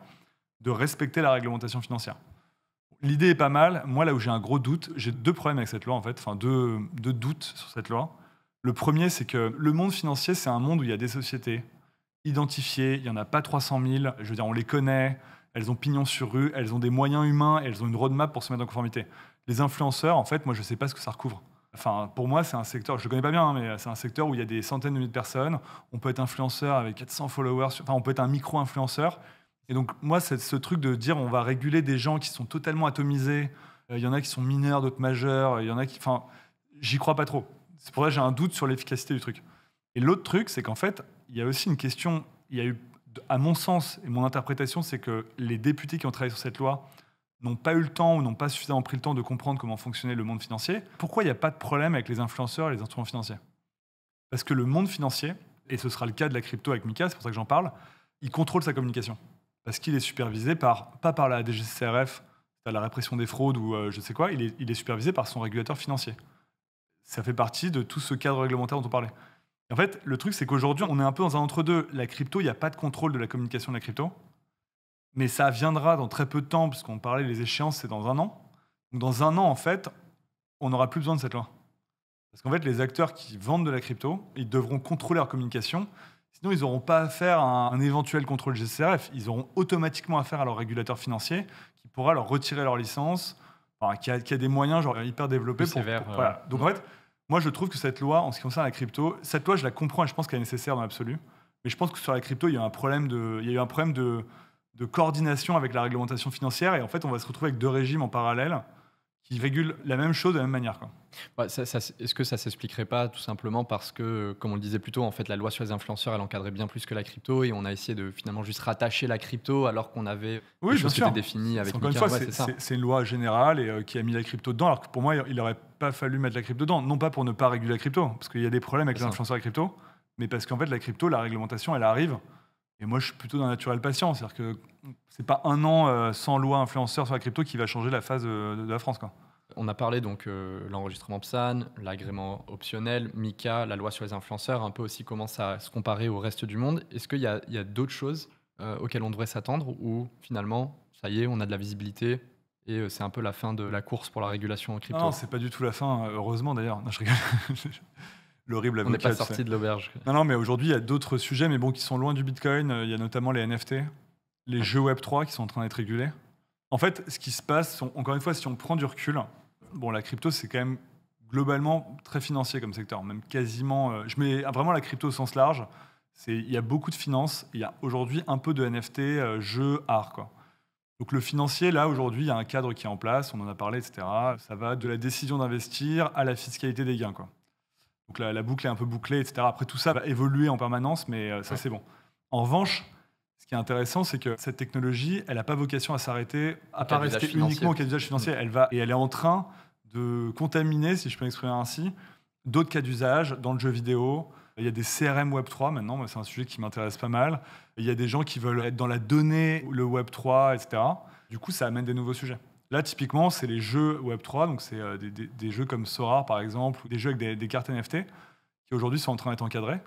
de respecter la réglementation financière. L'idée est pas mal. Moi, là où j'ai un gros doute, j'ai deux problèmes avec cette loi, en fait, enfin deux, doutes sur cette loi. Le premier, c'est que le monde financier, c'est un monde où il y a des sociétés identifiées, il n'y en a pas 300 000, je veux dire, on les connaît, elles ont pignon sur rue, elles ont des moyens humains, elles ont une roadmap pour se mettre en conformité. Les influenceurs, en fait, moi, je ne sais pas ce que ça recouvre. Enfin, pour moi, c'est un secteur, je ne le connais pas bien, hein, mais c'est un secteur où il y a des centaines de milliers de personnes. On peut être influenceur avec 400 followers, enfin, on peut être un micro-influenceur. Et donc, moi, ce truc de dire on va réguler des gens qui sont totalement atomisés. Euh, il y en a qui sont mineurs, d'autres majeurs. Il y en a qui. Enfin, j'y crois pas trop. C'est pour ça que j'ai un doute sur l'efficacité du truc. Et l'autre truc, c'est qu'en fait, il y a aussi une question. Il y a eu, à mon sens, et mon interprétation, c'est que les députés qui ont travaillé sur cette loi n'ont pas eu le temps ou n'ont pas suffisamment pris le temps de comprendre comment fonctionnait le monde financier. Pourquoi il n'y a pas de problème avec les influenceurs et les instruments financiers Parce que le monde financier, et ce sera le cas de la crypto avec Mika, c'est pour ça que j'en parle, il contrôle sa communication parce qu'il est supervisé par, pas par la DGCRF, la répression des fraudes ou euh, je sais quoi, il est, supervisé par son régulateur financier. Ça fait partie de tout ce cadre réglementaire dont on parlait. en fait, le truc, c'est qu'aujourd'hui, on est un peu dans un entre-deux. La crypto, il n'y a pas de contrôle de la communication de la crypto, mais ça viendra dans très peu de temps, puisqu'on parlait des échéances, c'est dans un an. Donc, dans un an, en fait, on n'aura plus besoin de cette loi. Parce qu'en fait, les acteurs qui vendent de la crypto, ils devront contrôler leur communication Sinon, ils n'auront pas affaire à un, un, éventuel contrôle GCRF. Ils auront automatiquement affaire à leur régulateur financier qui pourra leur retirer leur licence, enfin, qui, a, des moyens genre, hyper développés. Pour, sévère, euh, Donc, en fait, moi, je trouve que cette loi, en ce qui concerne la crypto, cette loi, je la comprends et je pense qu'elle est nécessaire dans l'absolu. Mais je pense que sur la crypto, il y a un problème de, il y a eu un problème de coordination avec la réglementation financière. Et en fait, on va se retrouver avec deux régimes en parallèle qui régulent la même chose de la même manière. Quoi. Est-ce que ça s'expliquerait pas tout simplement parce que, comme on le disait plus tôt, en fait, la loi sur les influenceurs, elle encadrait bien plus que la crypto et on a essayé de finalement juste rattacher la crypto alors qu'on avait oui, été défini avec avec Encore une fois, c'est une loi générale et euh, qui a mis la crypto dedans. Alors que pour moi, il n'aurait pas fallu mettre la crypto dedans, non pas pour ne pas réguler la crypto, parce qu'il y a des problèmes avec les influenceurs et crypto, mais parce qu'en fait, la crypto, la réglementation, elle arrive. Et moi, je suis plutôt d'un naturel patient. C'est-à-dire que c'est pas un an euh, sans loi influenceur sur la crypto qui va changer la phase de, la France. On a parlé donc euh, l'enregistrement PSAN, l'agrément optionnel, MICA, la loi sur les influenceurs, un peu aussi comment ça se comparer au reste du monde. Est-ce qu'il y a, d'autres choses euh, auxquelles on devrait s'attendre ou finalement, ça y est, on a de la visibilité et c'est un peu la fin de la course pour la régulation en crypto Non, c'est pas du tout la fin, heureusement d'ailleurs. Non, je rigole. L'horrible On n'est pas sorti de l'auberge. Non, non, mais aujourd'hui, il y a d'autres sujets, mais bon, qui sont loin du Bitcoin. Il y a notamment les NFT les jeux Web3 qui sont en train d'être régulés. En fait, ce qui se passe, encore une fois, si on prend du recul, bon, la crypto, c'est quand même globalement très financier comme secteur, même quasiment. Euh, je mets vraiment la crypto au sens large. Il y a beaucoup de finances. il y a aujourd'hui un peu de NFT, euh, jeux, art. Quoi. Donc le financier, là, aujourd'hui, il y a un cadre qui est en place, on en a parlé, etc. Ça va de la décision d'investir à la fiscalité des gains. Quoi. Donc la, boucle est un peu bouclée, etc. Après, tout ça va évoluer en permanence, mais euh, ça, c'est bon. En revanche, qui est intéressant, c'est que cette technologie, elle n'a pas vocation à s'arrêter, à pas rester uniquement au cas d'usage financier. Mm. Elle va, et elle est en train de contaminer, si je peux m'exprimer ainsi, d'autres cas d'usage dans le jeu vidéo. Il y a des CRM Web3 maintenant, c'est un sujet qui m'intéresse pas mal. Il y a des gens qui veulent être dans la donnée, le Web3, etc. Du coup, ça amène des nouveaux sujets. Là, typiquement, c'est les jeux Web3, donc c'est euh, des, jeux comme Sora, par exemple, ou des jeux avec des, des cartes NFT, qui aujourd'hui sont en train d'être encadrés.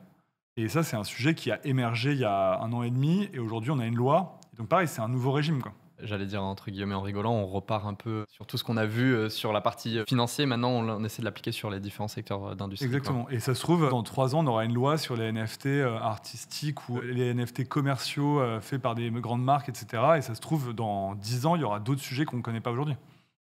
Et ça, c'est un sujet qui a émergé il y a un an et demi, et aujourd'hui, on a une loi. Donc pareil, c'est un nouveau régime, quoi j'allais dire entre guillemets en rigolant, on repart un peu sur tout ce qu'on a vu euh, sur la partie euh, financière. Maintenant, on essaie de l'appliquer sur les différents secteurs euh, d'industrie. Exactement. Et ça se trouve, dans trois ans, on aura une loi sur les NFT artistiques ou les NFT commerciaux faits par des grandes marques, etc. Et ça se trouve, dans dix ans, il y aura d'autres sujets qu'on ne connaît pas aujourd'hui.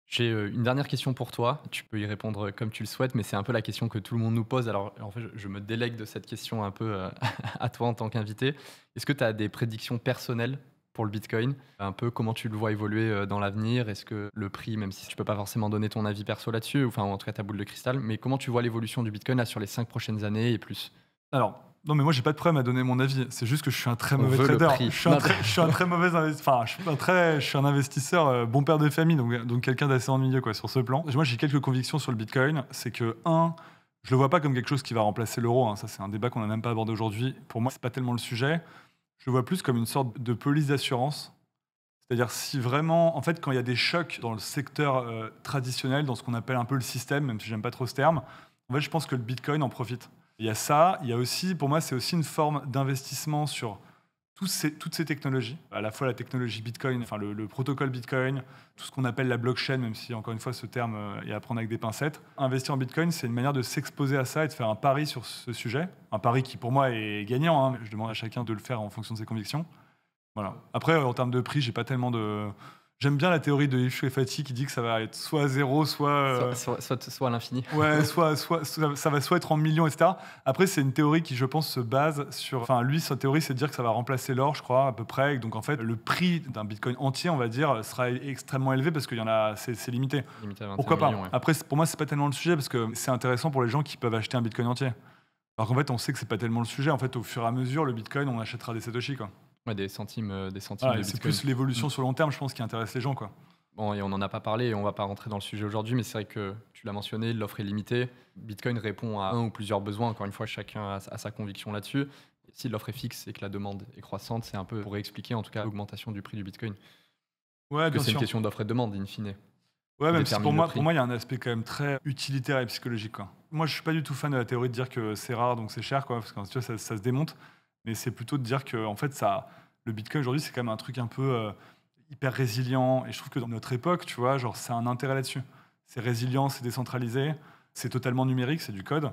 J'ai euh, une dernière question pour toi. Tu peux y répondre euh, comme tu le souhaites, mais c'est un peu la question que tout le monde nous pose. Alors, en fait, je me délègue de cette question un peu euh, à toi en tant qu'invité. Est-ce que tu as des prédictions personnelles pour le Bitcoin Un peu comment tu le vois évoluer dans l'avenir Est-ce que le prix, même si tu peux pas forcément donner ton avis perso là-dessus, enfin, en tout cas ta boule de cristal, mais comment tu vois l'évolution du Bitcoin là, sur les cinq prochaines années et plus Alors, non, mais moi, j'ai pas de problème à donner mon avis. C'est juste que je suis un très mauvais trader. Je suis, un très, mauvais investisseur. Enfin, je suis un, très, je suis un investisseur, euh, bon père de famille, donc, donc quelqu'un d'assez ennuyeux quoi, sur ce plan. Moi, j'ai quelques convictions sur le Bitcoin. C'est que, un, je le vois pas comme quelque chose qui va remplacer l'euro. Hein. Ça, c'est un débat qu'on n'a même pas abordé aujourd'hui. Pour moi, c'est pas tellement le sujet. Je le vois plus comme une sorte de police d'assurance. C'est-à-dire si vraiment, en fait, quand il y a des chocs dans le secteur euh, traditionnel, dans ce qu'on appelle un peu le système, même si j'aime pas trop ce terme, en fait, je pense que le Bitcoin en profite. Il y a ça, il y a aussi, pour moi, c'est aussi une forme d'investissement sur toutes ces, toutes ces technologies, à la fois la technologie Bitcoin, enfin le, protocole Bitcoin, tout ce qu'on appelle la blockchain, même si encore une fois ce terme euh, est à prendre avec des pincettes. Investir en Bitcoin, c'est une manière de s'exposer à ça et de faire un pari sur ce sujet, un pari qui pour moi est gagnant. Hein. Je demande à chacun de le faire en fonction de ses convictions. Voilà. Après, en termes de prix, j'ai pas tellement de, J'aime bien la théorie de et Fatih qui dit que ça va être soit zéro, euh, soit. Soit, soit, à l'infini. Ouais, soit, soit, ça va soit être en millions, etc. Après, c'est une théorie qui, je pense, se base sur. Enfin, lui, sa théorie, c'est de dire que ça va remplacer l'or, je crois, à peu près. donc, en fait, le prix d'un bitcoin entier, on va dire, sera extrêmement élevé parce qu'il y en a. C'est limité. limité Pourquoi pas Après, pour moi, c'est pas tellement le sujet parce que c'est intéressant pour les gens qui peuvent acheter un bitcoin entier. Alors qu'en fait, on sait que c'est pas tellement le sujet. En fait, au fur et à mesure, le bitcoin, on achètera des satoshi, quoi des centimes, euh, ah, c'est plus l'évolution sur mm. sur long terme, je pense, qui intéresse les gens, quoi. Bon, et on n'en a pas parlé, et on va pas rentrer dans le sujet aujourd'hui, mais c'est vrai que tu l'as mentionné, l'offre est limitée. Bitcoin répond à un ou plusieurs besoins. Encore une fois, chacun a sa conviction là-dessus. Si l'offre est fixe et que la demande est croissante, c'est un peu pour expliquer en tout cas l'augmentation du prix du Bitcoin. Ouais, bien c'est une question d'offre et de demande, in fine. Ouais, pour moi, pour moi, il y a un aspect quand même très utilitaire et psychologique. Moi, je suis pas du tout fan de la théorie de dire que c'est rare donc c'est cher, quoi, parce que ça se démonte mais c'est plutôt de dire que en fait, ça, le Bitcoin aujourd'hui, c'est quand même un truc un peu euh, hyper résilient. Et je trouve que dans notre époque, tu vois, genre, c'est un intérêt là-dessus. C'est résilient, c'est décentralisé, c'est totalement numérique, c'est du code.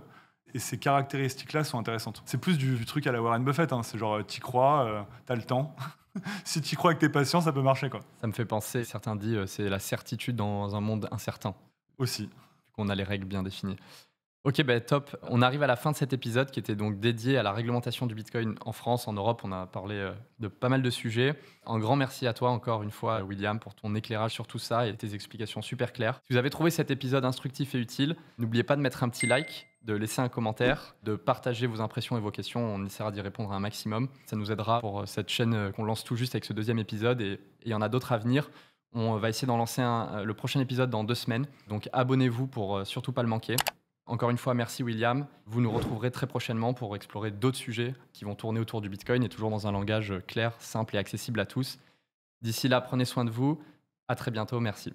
Et ces caractéristiques-là sont intéressantes. C'est plus du, truc à la Warren Buffett. Hein. C'est genre, euh, t'y crois, euh, t'as le temps. si tu crois avec tes patients, ça peut marcher. Quoi. Ça me fait penser, certains disent, c'est la certitude dans un monde incertain. Aussi. Qu'on a les règles bien définies. Ok, ben, top. On arrive à la fin de cet épisode qui était donc dédié à la réglementation du Bitcoin en France, en Europe. On a parlé euh, de pas mal de sujets. Un grand merci à toi encore une fois, William, pour ton éclairage sur tout ça et tes explications super claires. Si vous avez trouvé cet épisode instructif et utile, n'oubliez pas de mettre un petit like, de laisser un commentaire, de partager vos impressions et vos questions. On essaiera d'y répondre un maximum. Ça nous aidera pour euh, cette chaîne euh, qu'on lance tout juste avec ce deuxième épisode et il y en a d'autres à venir. On va essayer d'en lancer le prochain épisode dans deux semaines. Donc abonnez-vous pour surtout pas le manquer. Encore une fois, merci William. Vous nous retrouverez très prochainement pour explorer d'autres sujets qui vont tourner autour du Bitcoin et toujours dans un langage clair, simple et accessible à tous. D'ici là, prenez soin de vous. À très bientôt. Merci.